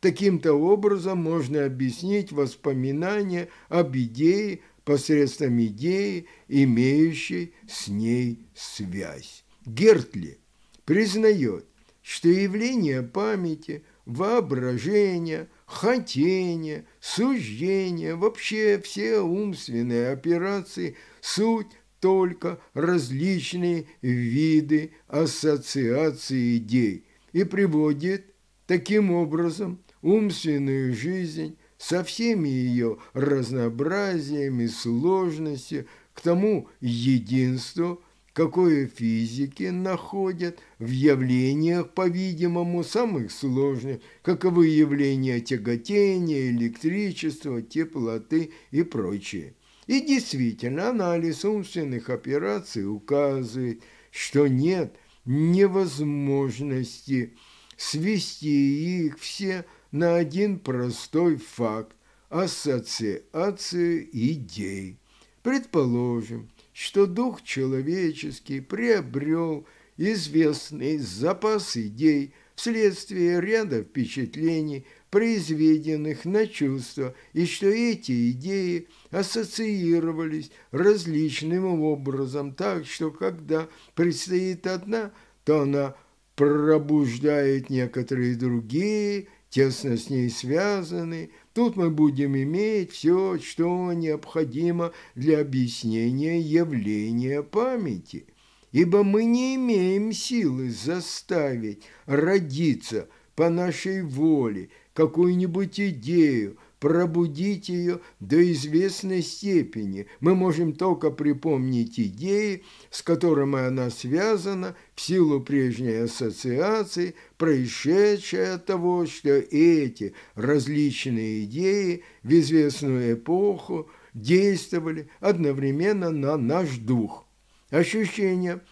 Таким-то образом можно объяснить воспоминания об идее посредством идеи, имеющей с ней связь. Гертли признает, что явления памяти, воображения – хотение, суждение, вообще все умственные операции – суть только различные виды ассоциации идей и приводит таким образом умственную жизнь со всеми ее разнообразиями, сложностями к тому единству, какое физики находят в явлениях, по-видимому, самых сложных, каковы явления тяготения, электричества, теплоты и прочее. И действительно, анализ умственных операций указывает, что нет невозможности свести их все на один простой факт – ассоциацию идей. Предположим, что дух человеческий приобрел известный запас идей вследствие ряда впечатлений, произведенных на чувства, и что эти идеи ассоциировались различным образом, так что когда предстоит одна, то она пробуждает некоторые другие, тесно с ней связанные, Тут мы будем иметь все, что необходимо для объяснения явления памяти, ибо мы не имеем силы заставить родиться по нашей воле какую-нибудь идею, пробудить ее до известной степени. Мы можем только припомнить идеи, с которыми она связана в силу прежней ассоциации, происшедшей от того, что эти различные идеи в известную эпоху действовали одновременно на наш дух. Ощущение –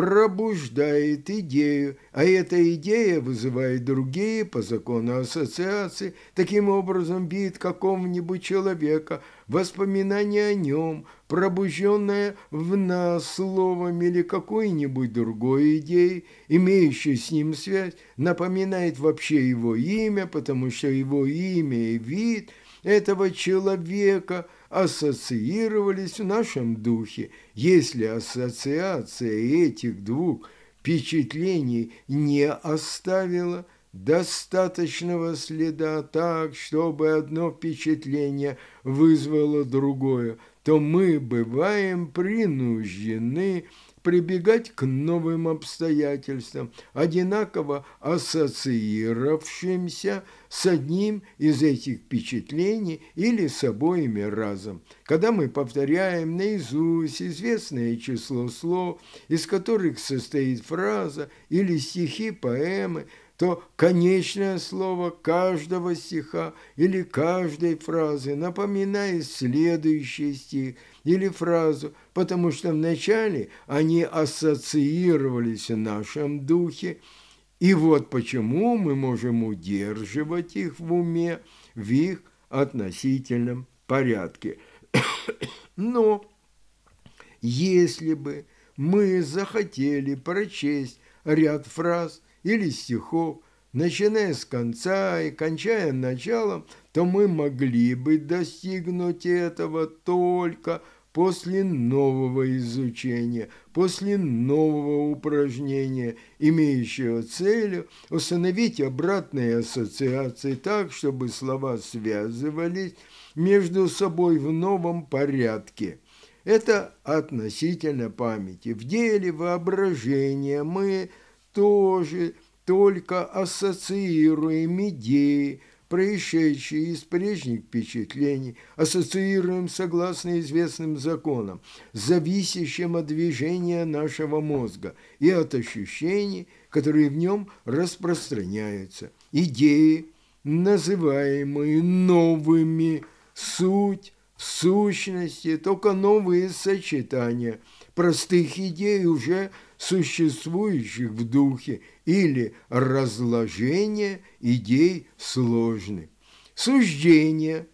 пробуждает идею, а эта идея вызывает другие по закону ассоциации, таким образом бит какого-нибудь человека, воспоминание о нем, пробужденное в нас словом или какой-нибудь другой идеей, имеющей с ним связь, напоминает вообще его имя, потому что его имя и вид – этого человека ассоциировались в нашем духе. Если ассоциация этих двух впечатлений не оставила достаточного следа так, чтобы одно впечатление вызвало другое, то мы бываем принуждены прибегать к новым обстоятельствам, одинаково ассоциировавшимся с одним из этих впечатлений или с обоими разом. Когда мы повторяем наизусть известное число слов, из которых состоит фраза или стихи поэмы, то конечное слово каждого стиха или каждой фразы напоминает следующий стих или фразу, потому что вначале они ассоциировались в нашем духе, и вот почему мы можем удерживать их в уме в их относительном порядке. Но если бы мы захотели прочесть ряд фраз – или стихов, начиная с конца и кончая началом, то мы могли бы достигнуть этого только после нового изучения, после нового упражнения, имеющего целью установить обратные ассоциации так, чтобы слова связывались между собой в новом порядке. Это относительно памяти. В деле воображения мы – тоже только ассоциируем идеи, происшедшие из прежних впечатлений, ассоциируем согласно известным законам, зависящим от движения нашего мозга и от ощущений, которые в нем распространяются. Идеи, называемые новыми, суть, в сущности, только новые сочетания – простых идей, уже существующих в духе, или разложение идей сложных. Суждение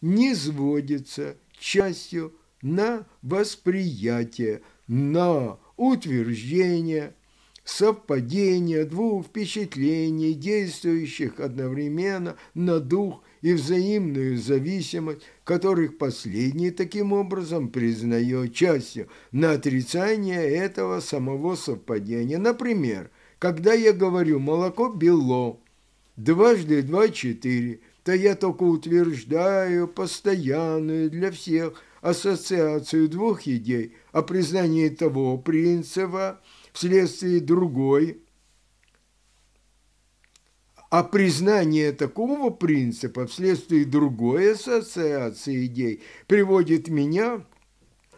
не сводится частью на восприятие, на утверждение, совпадение двух впечатлений, действующих одновременно на дух – и взаимную зависимость, которых последний таким образом признает частью на отрицание этого самого совпадения. Например, когда я говорю «молоко бело», «дважды два – четыре», то я только утверждаю постоянную для всех ассоциацию двух идей о признании того принципа вследствие другой – а признание такого принципа вследствие другой ассоциации идей приводит меня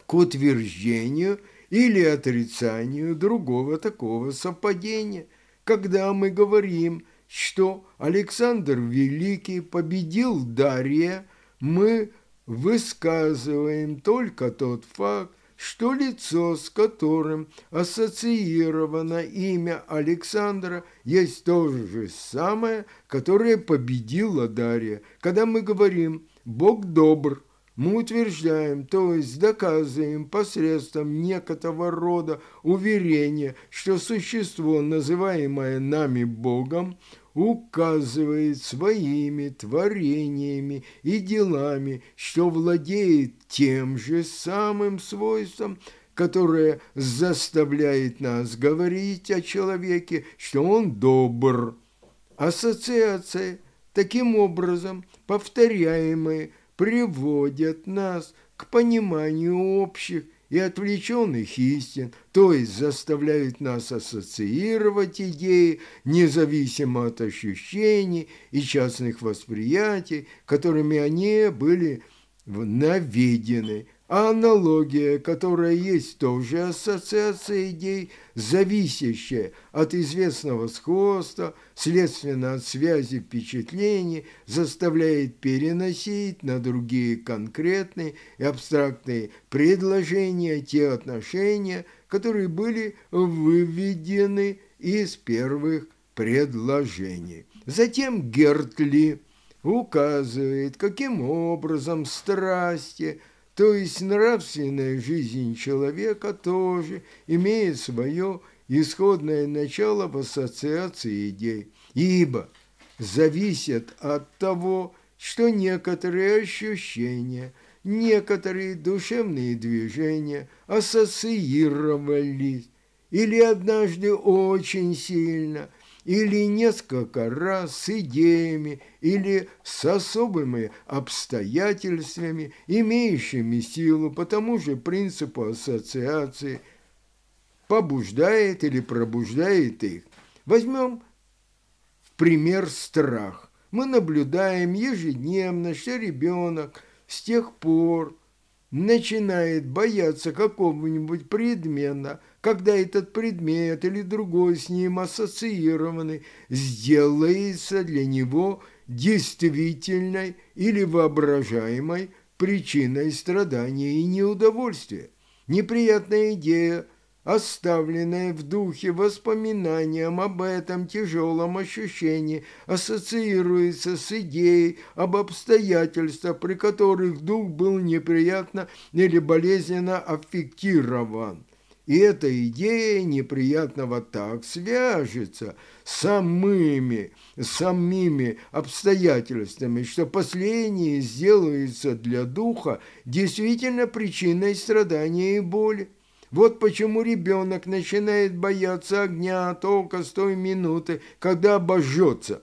к утверждению или отрицанию другого такого совпадения, когда мы говорим, что Александр Великий победил Дария, мы высказываем только тот факт, что лицо, с которым ассоциировано имя Александра, есть то же самое, которое победило Дарья. Когда мы говорим «Бог добр», мы утверждаем, то есть доказываем посредством некоторого рода уверения, что существо, называемое нами Богом, указывает своими творениями и делами, что владеет тем же самым свойством, которое заставляет нас говорить о человеке, что он добр. Ассоциация, таким образом, повторяемые, приводят нас к пониманию общих и отвлеченных истин, то есть заставляют нас ассоциировать идеи независимо от ощущений и частных восприятий, которыми они были наведены – а аналогия, которая есть тоже ассоциация идей, зависящая от известного сходства, следственно от связи впечатлений, заставляет переносить на другие конкретные и абстрактные предложения те отношения, которые были выведены из первых предложений. Затем Гертли указывает, каким образом страсти – то есть нравственная жизнь человека тоже имеет свое исходное начало в ассоциации идей, ибо зависит от того, что некоторые ощущения, некоторые душевные движения ассоциировались или однажды очень сильно – или несколько раз с идеями или с особыми обстоятельствами, имеющими силу по тому же принципу ассоциации, побуждает или пробуждает их. Возьмем в пример страх. Мы наблюдаем ежедневно, что ребенок с тех пор начинает бояться какого-нибудь предмета, когда этот предмет или другой с ним ассоциированный сделается для него действительной или воображаемой причиной страдания и неудовольствия. Неприятная идея, оставленная в духе воспоминанием об этом тяжелом ощущении, ассоциируется с идеей об обстоятельствах, при которых дух был неприятно или болезненно аффектирован. И эта идея неприятного так свяжется с самыми, самими обстоятельствами, что последнее сделается для духа действительно причиной страдания и боли. Вот почему ребенок начинает бояться огня только с той минуты, когда обожжется.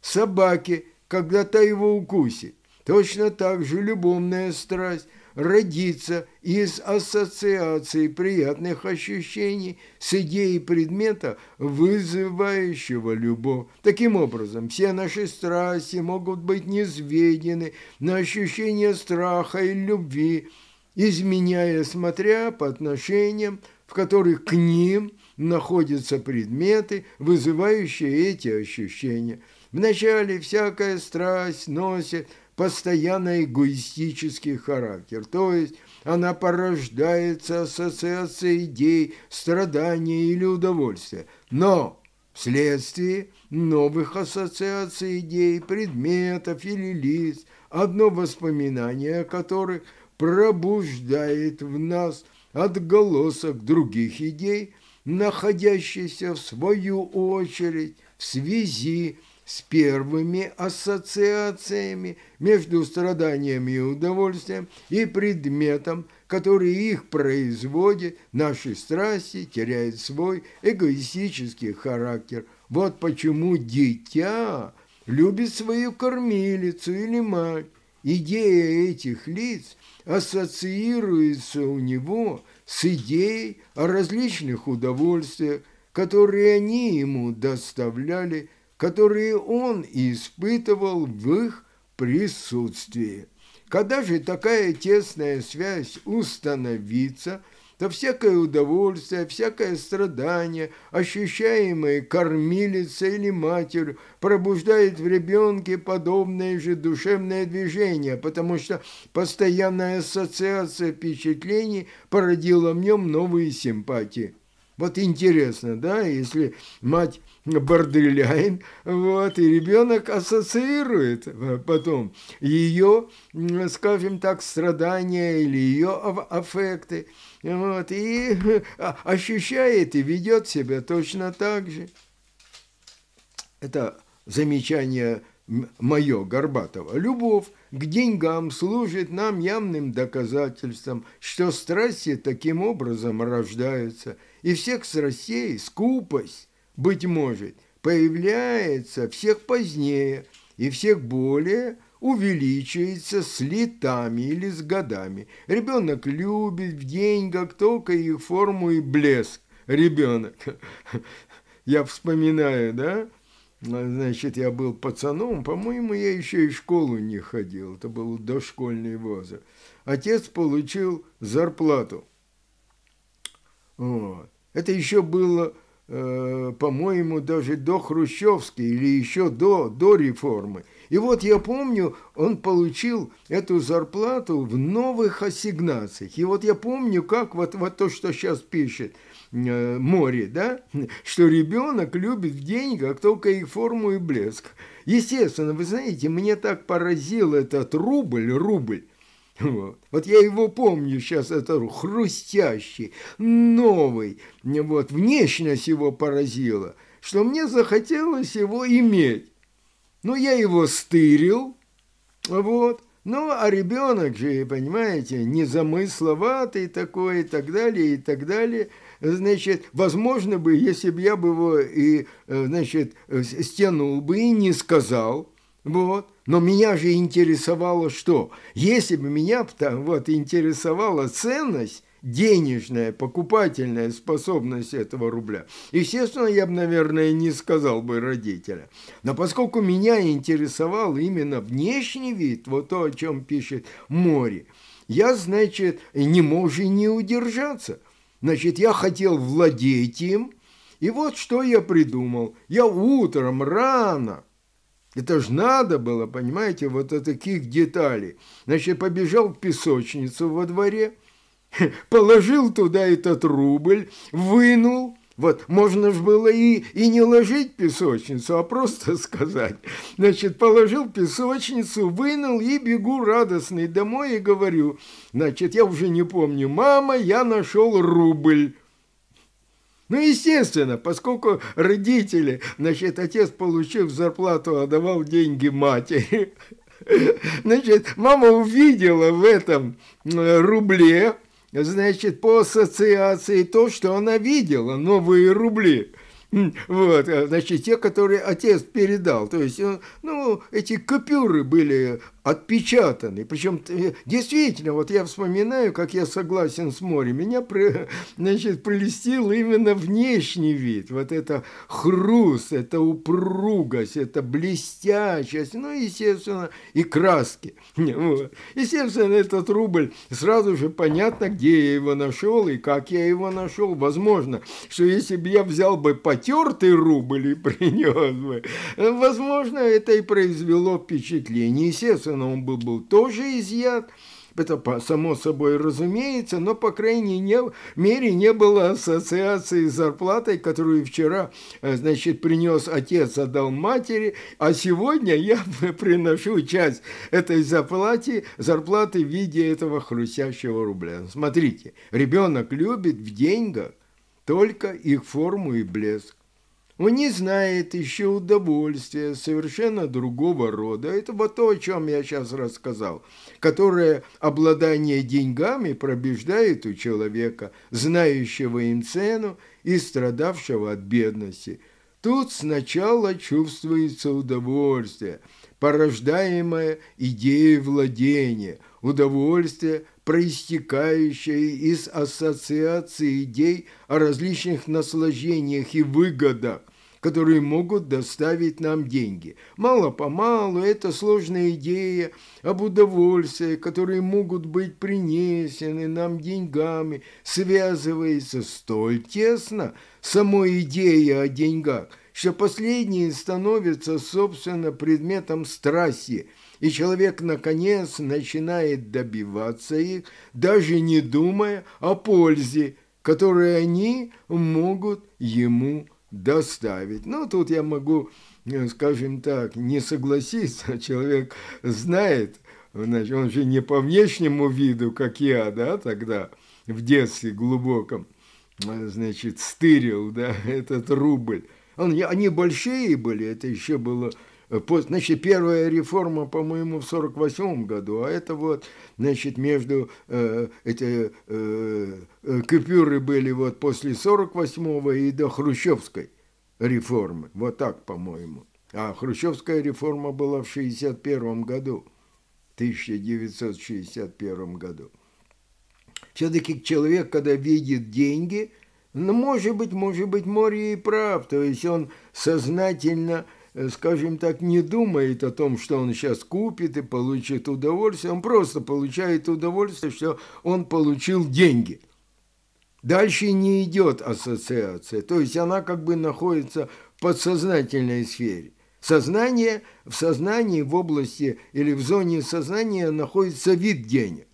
Собаки, когда та его укусит. Точно так же любовная страсть – родиться из ассоциации приятных ощущений с идеей предмета, вызывающего любовь. Таким образом, все наши страсти могут быть низведены на ощущение страха и любви, изменяя смотря по отношениям, в которых к ним находятся предметы, вызывающие эти ощущения. Вначале всякая страсть носит – постоянно эгоистический характер, то есть она порождается ассоциацией идей, страдания или удовольствия, но вследствие новых ассоциаций идей, предметов или лиц, одно воспоминание о которых пробуждает в нас отголосок других идей, находящихся в свою очередь в связи с с первыми ассоциациями между страданиями и удовольствием и предметом, который их производит, наши страсти теряют свой эгоистический характер. Вот почему дитя любит свою кормилицу или мать. Идея этих лиц ассоциируется у него с идеей о различных удовольствиях, которые они ему доставляли – которые он испытывал в их присутствии. Когда же такая тесная связь установится, то всякое удовольствие, всякое страдание, ощущаемое кормилицей или матерью, пробуждает в ребенке подобное же душевное движение, потому что постоянная ассоциация впечатлений породила в нем новые симпатии. Вот интересно, да, если мать борделяин, вот, и ребенок ассоциирует э, потом ее, скажем так, страдания или ее аффекты, вот, и э, а, ощущает и ведет себя точно так же. Это замечание мое Горбатова. Любовь к деньгам служит нам явным доказательством, что страсти таким образом рождаются – и всех с Россией скупость, быть может, появляется всех позднее и всех более увеличивается с летами или с годами. Ребенок любит в деньгах только их форму и блеск. Ребенок. [LAUGHS] Я вспоминаю, да? А, значит, я был пацаном, по-моему, я еще и в школу не ходил, это был дошкольный возраст. Отец получил зарплату. Вот. Это еще было, э, по-моему, даже до Хрущевской или еще до, до реформы. И вот я помню, он получил эту зарплату в новых ассигнациях. И вот я помню, как вот, вот то, что сейчас пишет э, море, да, [LAUGHS] что ребенок любит деньги, как только их форму и блеск. Естественно, вы знаете, мне так поразил этот рубль, рубль, вот. вот я его помню сейчас, это хрустящий, новый. Вот внешность его поразила, что мне захотелось его иметь. Ну, я его стырил, вот. Ну, а ребенок же, понимаете, незамысловатый такой и так далее, и так далее. Значит, возможно бы, если бы я бы его и, э, значит, э, стянул бы и не сказал – вот. Но меня же интересовало что? Если бы меня там вот интересовала ценность, денежная, покупательная способность этого рубля. Естественно, я бы, наверное, не сказал бы родителям. Но поскольку меня интересовал именно внешний вид, вот то, о чем пишет Море, я, значит, не мог и не удержаться. Значит, я хотел владеть им, и вот что я придумал. Я утром рано – это же надо было, понимаете, вот о таких деталей. Значит, побежал в песочницу во дворе, [LAUGHS] положил туда этот рубль, вынул. Вот, можно же было и, и не ложить песочницу, а просто [LAUGHS] сказать. Значит, положил песочницу, вынул и бегу радостный домой и говорю, значит, я уже не помню, мама, я нашел рубль. Ну, естественно, поскольку родители, значит, отец, получив зарплату, отдавал деньги матери. [LAUGHS] Значит, мама увидела в этом э, рубле, значит, по ассоциации то, что она видела, новые рубли. Вот, э, значит, те, которые отец передал. То есть, э, ну, эти купюры были отпечатанный, Причем э, действительно, вот я вспоминаю, как я согласен с морем, меня [LAUGHS] значит, прелестил именно внешний вид. Вот это хруст, это упругость, это блестящесть, ну, естественно, и краски. [LAUGHS] Вот. Естественно, этот рубль сразу же понятно, где я его нашел и как я его нашел. Возможно, что если бы я взял бы потертый рубль и принес бы, [LAUGHS] возможно, это и произвело впечатление. Естественно, Джексона он был был тоже изъят. Это само собой разумеется, но, по крайней мере, не было ассоциации с зарплатой, которую вчера, э, значит, принес отец, отдал матери, а сегодня я [LAUGHS] приношу часть этой зарплаты, зарплаты в виде этого хрустящего рубля. Смотрите, ребенок любит в деньгах только их форму и блеск. Он не знает еще удовольствия совершенно другого рода. Это вот то, о чем я сейчас рассказал, которое обладание деньгами пробеждает у человека, знающего им цену и страдавшего от бедности. Тут сначала чувствуется удовольствие, порождаемое идеей владения, удовольствие, проистекающая из ассоциации идей о различных наслаждениях и выгодах, которые могут доставить нам деньги. Мало-помалу эта сложная идея об удовольствии, которые могут быть принесены нам деньгами, связывается столь тесно с самой идеей о деньгах, что последние становятся, собственно, предметом страсти – и человек, наконец, начинает добиваться их, даже не думая о пользе, которую они могут ему доставить. Но ну, тут я могу, э, скажем так, не согласиться. [LAUGHS] Человек знает, значит, он же не по внешнему виду, как я, да, тогда в детстве глубоком, э, значит, стырил, да, [LAUGHS] этот рубль. Он, они большие были, это еще было Э, значит, первая реформа, по-моему, в 1948 году, а это вот, значит, между э, эти э, э купюры были вот после 1948 и до Хрущевской реформы. Вот так, по-моему. А Хрущевская реформа была в 1961 году, 1961 году. Все-таки человек, когда видит деньги, ну, может быть, может быть, море и прав, то есть он сознательно Э, скажем так, не думает о том, что он сейчас купит и получит удовольствие. Он просто получает удовольствие, что он получил деньги. Дальше не идет ассоциация, то есть она как бы находится в подсознательной сфере. Сознание в сознании, в области или в зоне сознания находится вид денег.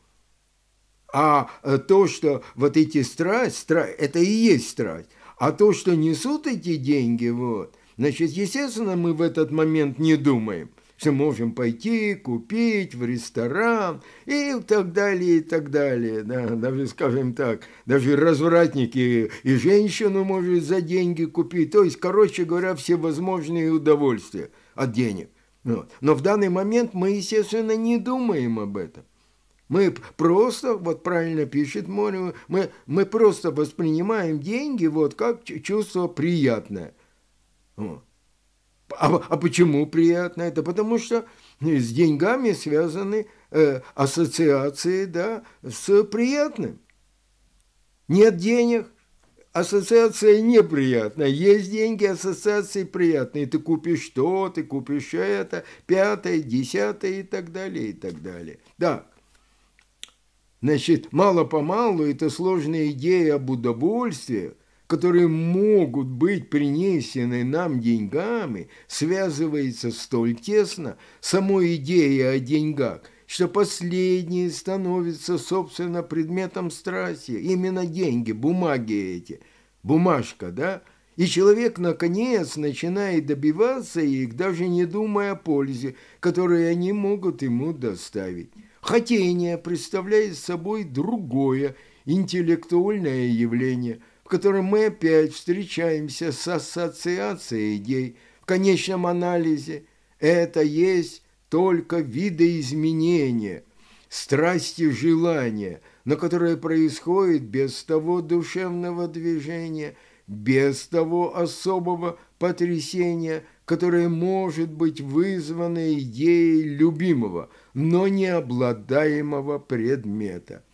А э, то, что вот эти страсть, страсть это и есть страсть. А то, что несут эти деньги, вот, Значит, естественно, мы в этот момент не думаем, что можем пойти купить в ресторан и так далее, и так далее. Да, даже, скажем так, даже развратники и женщину может за деньги купить. То есть, короче говоря, все возможные удовольствия от денег. Вот. Ну, но в данный момент мы, естественно, не думаем об этом. Мы просто, вот правильно пишет Море, мы, мы просто воспринимаем деньги вот как чувство приятное. А, а почему приятно это? Потому что с деньгами связаны э, ассоциации да, с приятным. Нет денег, ассоциация неприятная. Есть деньги, ассоциации приятные. Ты купишь то, ты купишь это, пятое, десятое и так далее, и так далее. Так, значит, мало-помалу эта сложная идея об удовольствии которые могут быть принесены нам деньгами, связывается столь тесно самой идеей о деньгах, что последние становятся, собственно, предметом страсти. Именно деньги, бумаги эти. Бумажка, да? И человек, наконец, начинает добиваться их, даже не думая о пользе, которую они могут ему доставить. Хотение представляет собой другое интеллектуальное явление – котором мы опять встречаемся с ассоциацией идей. В конечном анализе это есть только видоизменение, страсти желания, на которое происходит без того душевного движения, без того особого потрясения, которое может быть вызвано идеей любимого, но необладаемого предмета –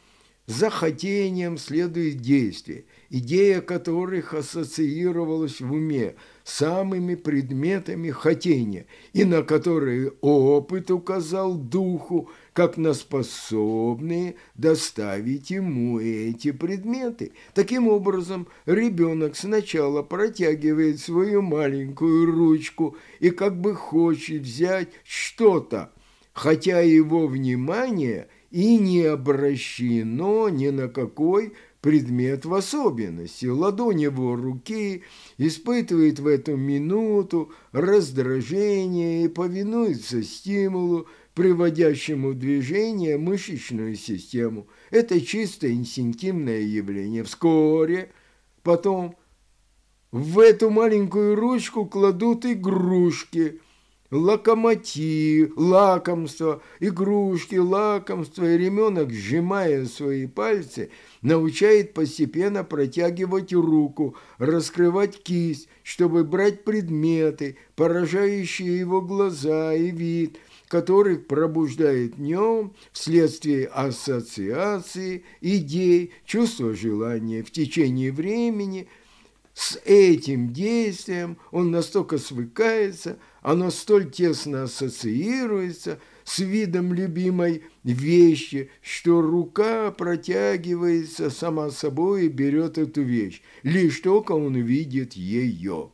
за хотением следует действие, идея которых ассоциировалась в уме самыми предметами хотения, и на которые опыт указал духу, как на способные доставить ему эти предметы. Таким образом, ребенок сначала протягивает свою маленькую ручку и как бы хочет взять что-то, хотя его внимание – и не обращено ни на какой предмет в особенности. Ладонь его руки испытывает в эту минуту раздражение и повинуется стимулу, приводящему в движение мышечную систему. Это чисто инстинктивное явление. Вскоре, потом, в эту маленькую ручку кладут игрушки – Локомотив, лакомство, игрушки, лакомство, и ребенок, сжимая свои пальцы, научает постепенно протягивать руку, раскрывать кисть, чтобы брать предметы, поражающие его глаза и вид, который пробуждает в нем вследствие ассоциации, идей, чувства желания в течение времени. С этим действием он настолько свыкается – оно столь тесно ассоциируется с видом любимой вещи, что рука протягивается сама собой и берет эту вещь, лишь только он видит ее.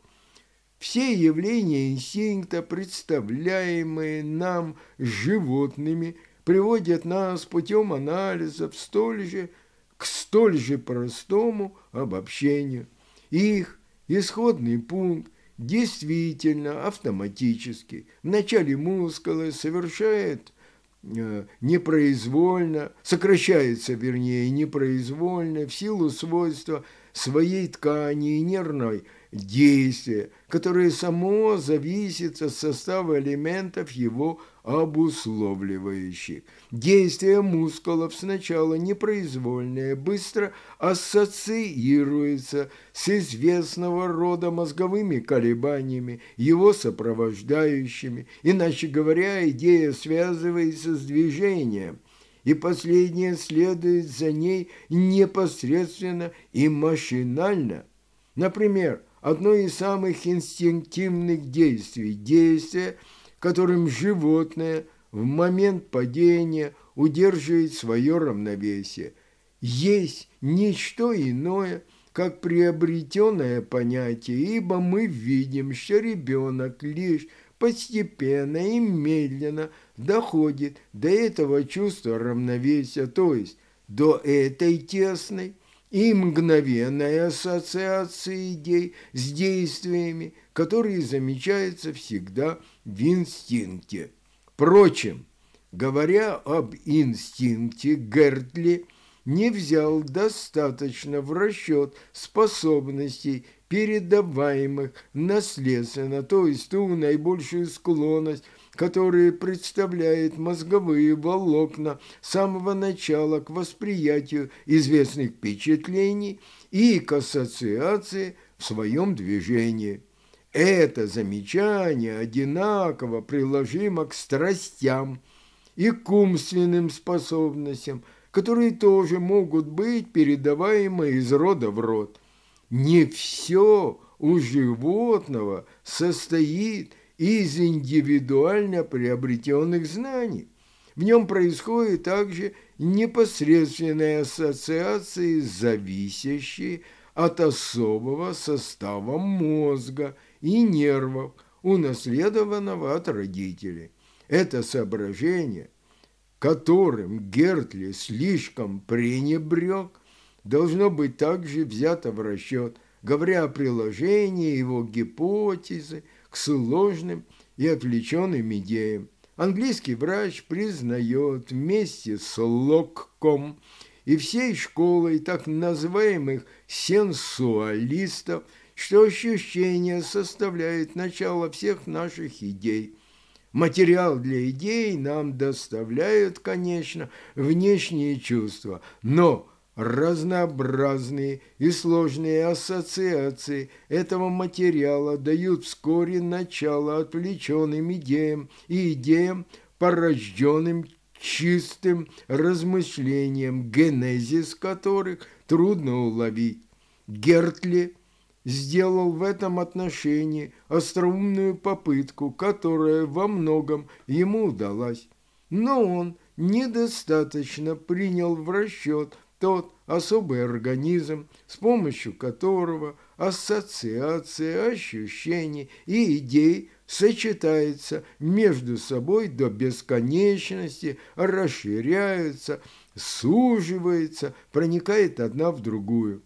Все явления инстинкта, представляемые нам животными, приводят нас путем анализа в столь же, к столь же простому обобщению. Их исходный пункт действительно автоматически в начале мускулы совершает э, непроизвольно, сокращается, вернее, непроизвольно в силу свойства своей ткани и нервной действие, которое само зависит от состава элементов его обусловливающих. Действие мускулов сначала непроизвольное, быстро ассоциируется с известного рода мозговыми колебаниями, его сопровождающими. Иначе говоря, идея связывается с движением – и последнее следует за ней непосредственно и машинально. Например, одно из самых инстинктивных действий, действие, которым животное в момент падения удерживает свое равновесие. Есть ничто иное, как приобретенное понятие, ибо мы видим, что ребенок лишь постепенно и медленно доходит до этого чувства равновесия, то есть до этой тесной, и мгновенной ассоциации идей с действиями, которые замечаются всегда в инстинкте. Впрочем, говоря об инстинкте, Гертли не взял достаточно в расчет способностей, передаваемых наследственно, то есть ту наибольшую склонность – которые представляют мозговые волокна самого начала к восприятию известных впечатлений и к ассоциации в своем движении. Это замечание одинаково приложимо к страстям и к умственным способностям, которые тоже могут быть передаваемы из рода в род. Не все у животного состоит из индивидуально приобретенных знаний. В нем происходит также непосредственная ассоциации, зависящие от особого состава мозга и нервов, унаследованного от родителей. Это соображение, которым Гертли слишком пренебрег, должно быть также взято в расчет, говоря о приложении его гипотезы – к сложным и отвлеченным идеям. Английский врач признает вместе с Локком и всей школой так называемых сенсуалистов, что ощущение составляет начало всех наших идей. Материал для идей нам доставляют, конечно, внешние чувства, но Разнообразные и сложные ассоциации этого материала дают вскоре начало отвлеченным идеям и идеям, порожденным чистым размышлением, генезис которых трудно уловить. Гертли сделал в этом отношении остроумную попытку, которая во многом ему удалась. Но он недостаточно принял в расчет тот особый организм, с помощью которого ассоциации ощущений и идей сочетается между собой до бесконечности, расширяются, суживается, проникает одна в другую.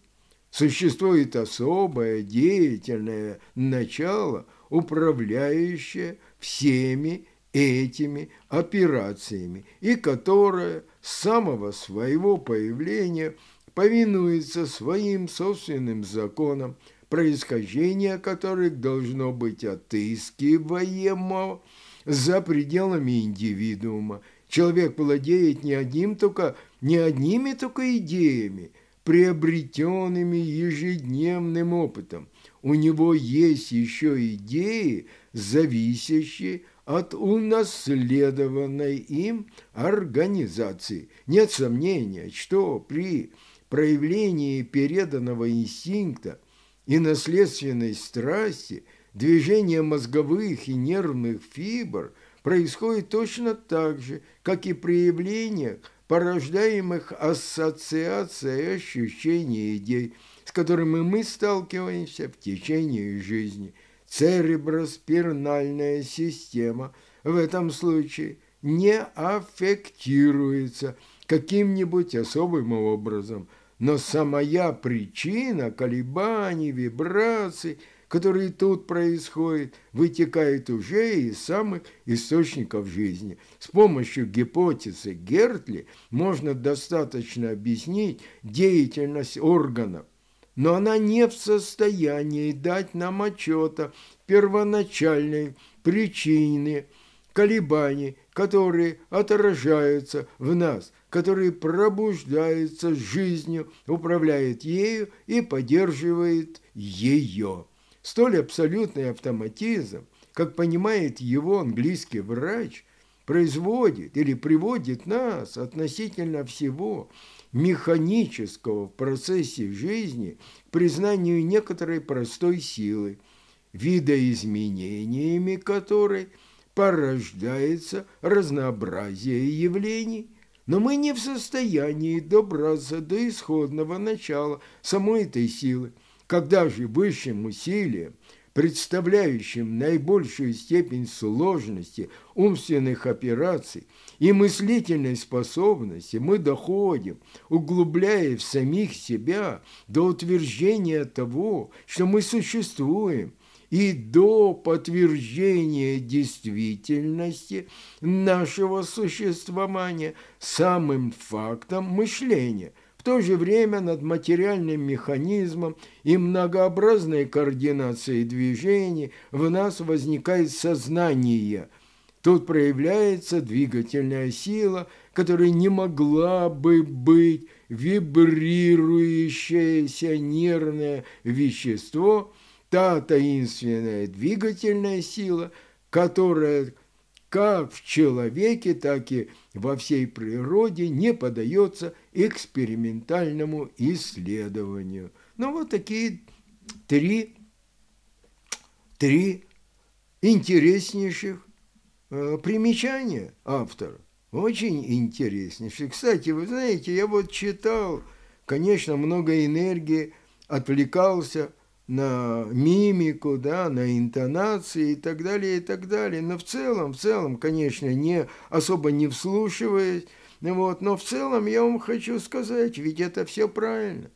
Существует особое деятельное начало, управляющее всеми этими операциями и которая с самого своего появления повинуется своим собственным законам, происхождение которых должно быть отыскиваемо за пределами индивидуума. Человек владеет не, одним только, не одними только идеями, приобретенными ежедневным опытом. У него есть еще идеи, зависящие от унаследованной им организации. Нет сомнения, что при проявлении переданного инстинкта и наследственной страсти движение мозговых и нервных фибр происходит точно так же, как и при явлениях, порождаемых ассоциацией ощущений и идей, с которыми мы сталкиваемся в течение жизни – Цереброспирнальная система в этом случае не аффектируется каким-нибудь особым образом, но самая причина колебаний, вибраций, которые тут происходят, вытекает уже из самых источников жизни. С помощью гипотезы Гертли можно достаточно объяснить деятельность органов, но она не в состоянии дать нам отчета первоначальной причины колебаний, которые отражаются в нас, которые пробуждаются жизнью, управляют ею и поддерживает ее. Столь абсолютный автоматизм, как понимает его английский врач, производит или приводит нас относительно всего – механического в процессе жизни к признанию некоторой простой силы, видоизменениями которой порождается разнообразие явлений, но мы не в состоянии добраться до исходного начала самой этой силы, когда же высшим усилием – представляющим наибольшую степень сложности умственных операций и мыслительной способности, мы доходим, углубляя в самих себя до утверждения того, что мы существуем, и до подтверждения действительности нашего существования самым фактом мышления – то же время над материальным механизмом и многообразной координацией движений в нас возникает сознание. Тут проявляется двигательная сила, которая не могла бы быть вибрирующееся нервное вещество, та таинственная двигательная сила, которая – как в человеке, так и во всей природе не подается экспериментальному исследованию. Ну вот такие три, три интереснейших э, примечания автора. Очень интереснейших. Кстати, вы знаете, я вот читал, конечно, много энергии, отвлекался на мимику, да, на интонации и так далее, и так далее. Но в целом, в целом, конечно, не особо не вслушиваясь, вот, но в целом я вам хочу сказать, ведь это все правильно.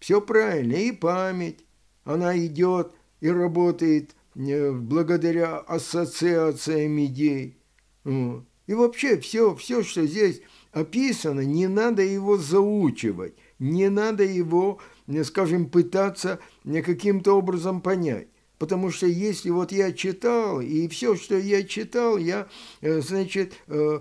Все правильно, и память, она идет и работает э, благодаря ассоциациям идей. И вообще все, все, что здесь описано, не надо его заучивать, не надо его не скажем, пытаться не каким-то образом понять. Потому что если вот я читал, и все, что я читал, я, э, значит, э,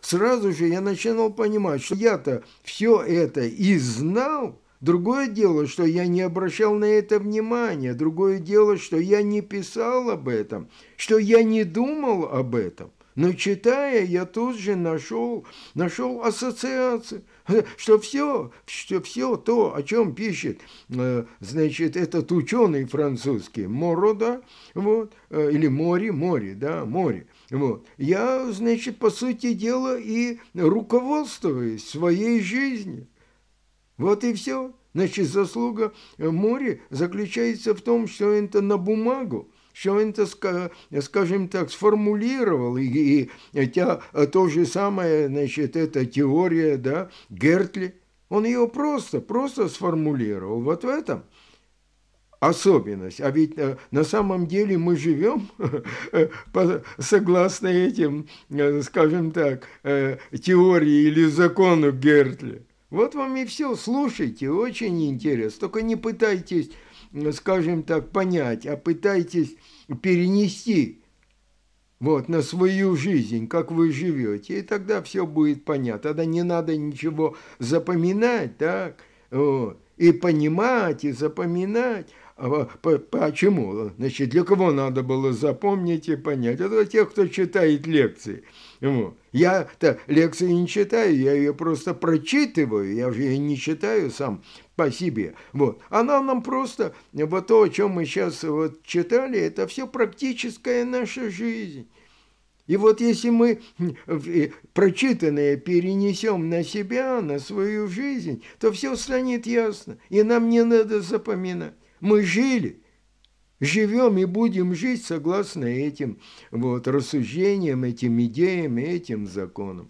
сразу же я начинал понимать, что я-то все это и знал, Другое дело, что я не обращал на это внимания. Другое дело, что я не писал об этом, что я не думал об этом. Но читая, я тут же нашел, нашел ассоциации, [LAUGHS] что все, что все то, о чем пишет, э, значит, этот ученый французский Морода, вот, э, или Мори, Мори, да, Мори, вот. Я, значит, по сути дела и руководствуюсь своей жизнью. Вот и все. Значит, заслуга э, Мори заключается в том, что это на бумагу, что он это, скажем так, сформулировал. И, и это, то же самое, значит, эта теория, да, Гертли, он ее просто, просто сформулировал. Вот в этом особенность. А ведь э, на самом деле мы живем [LAUGHS] согласно этим, э, скажем так, э, теории или закону Гертли. Вот вам и все. Слушайте, очень интересно. Только не пытайтесь скажем так, понять, а пытайтесь перенести вот, на свою жизнь, как вы живете, и тогда все будет понятно. Тогда не надо ничего запоминать, так, и понимать, и запоминать. А, почему? Значит, для кого надо было запомнить и понять? Это для тех, кто читает лекции. Я-то лекции не читаю, я ее просто прочитываю, я же ее не читаю сам по себе. Вот. Она а нам просто, вот то, о чем мы сейчас вот читали, это все практическая наша жизнь. И вот если мы хм, прочитанное перенесем на себя, на свою жизнь, то все станет ясно, и нам не надо запоминать. Мы жили, живем и будем жить согласно этим вот, рассуждениям, этим идеям, этим законам.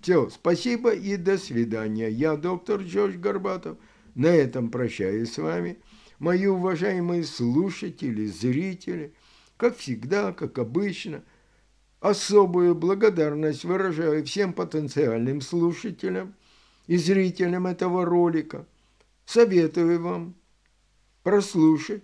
Все, спасибо и до свидания. Я доктор Джордж Горбатов на этом прощаюсь с вами. Мои уважаемые слушатели, зрители, как всегда, как обычно, особую благодарность выражаю всем потенциальным слушателям и зрителям этого ролика. Советую вам прослушать.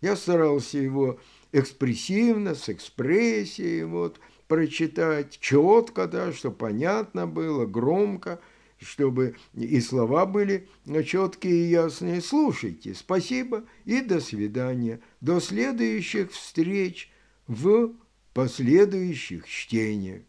Я старался его экспрессивно, с экспрессией, вот, прочитать четко, да, что понятно было, громко – чтобы и слова были четкие и ясные. Слушайте, спасибо и до свидания. До следующих встреч в последующих чтениях.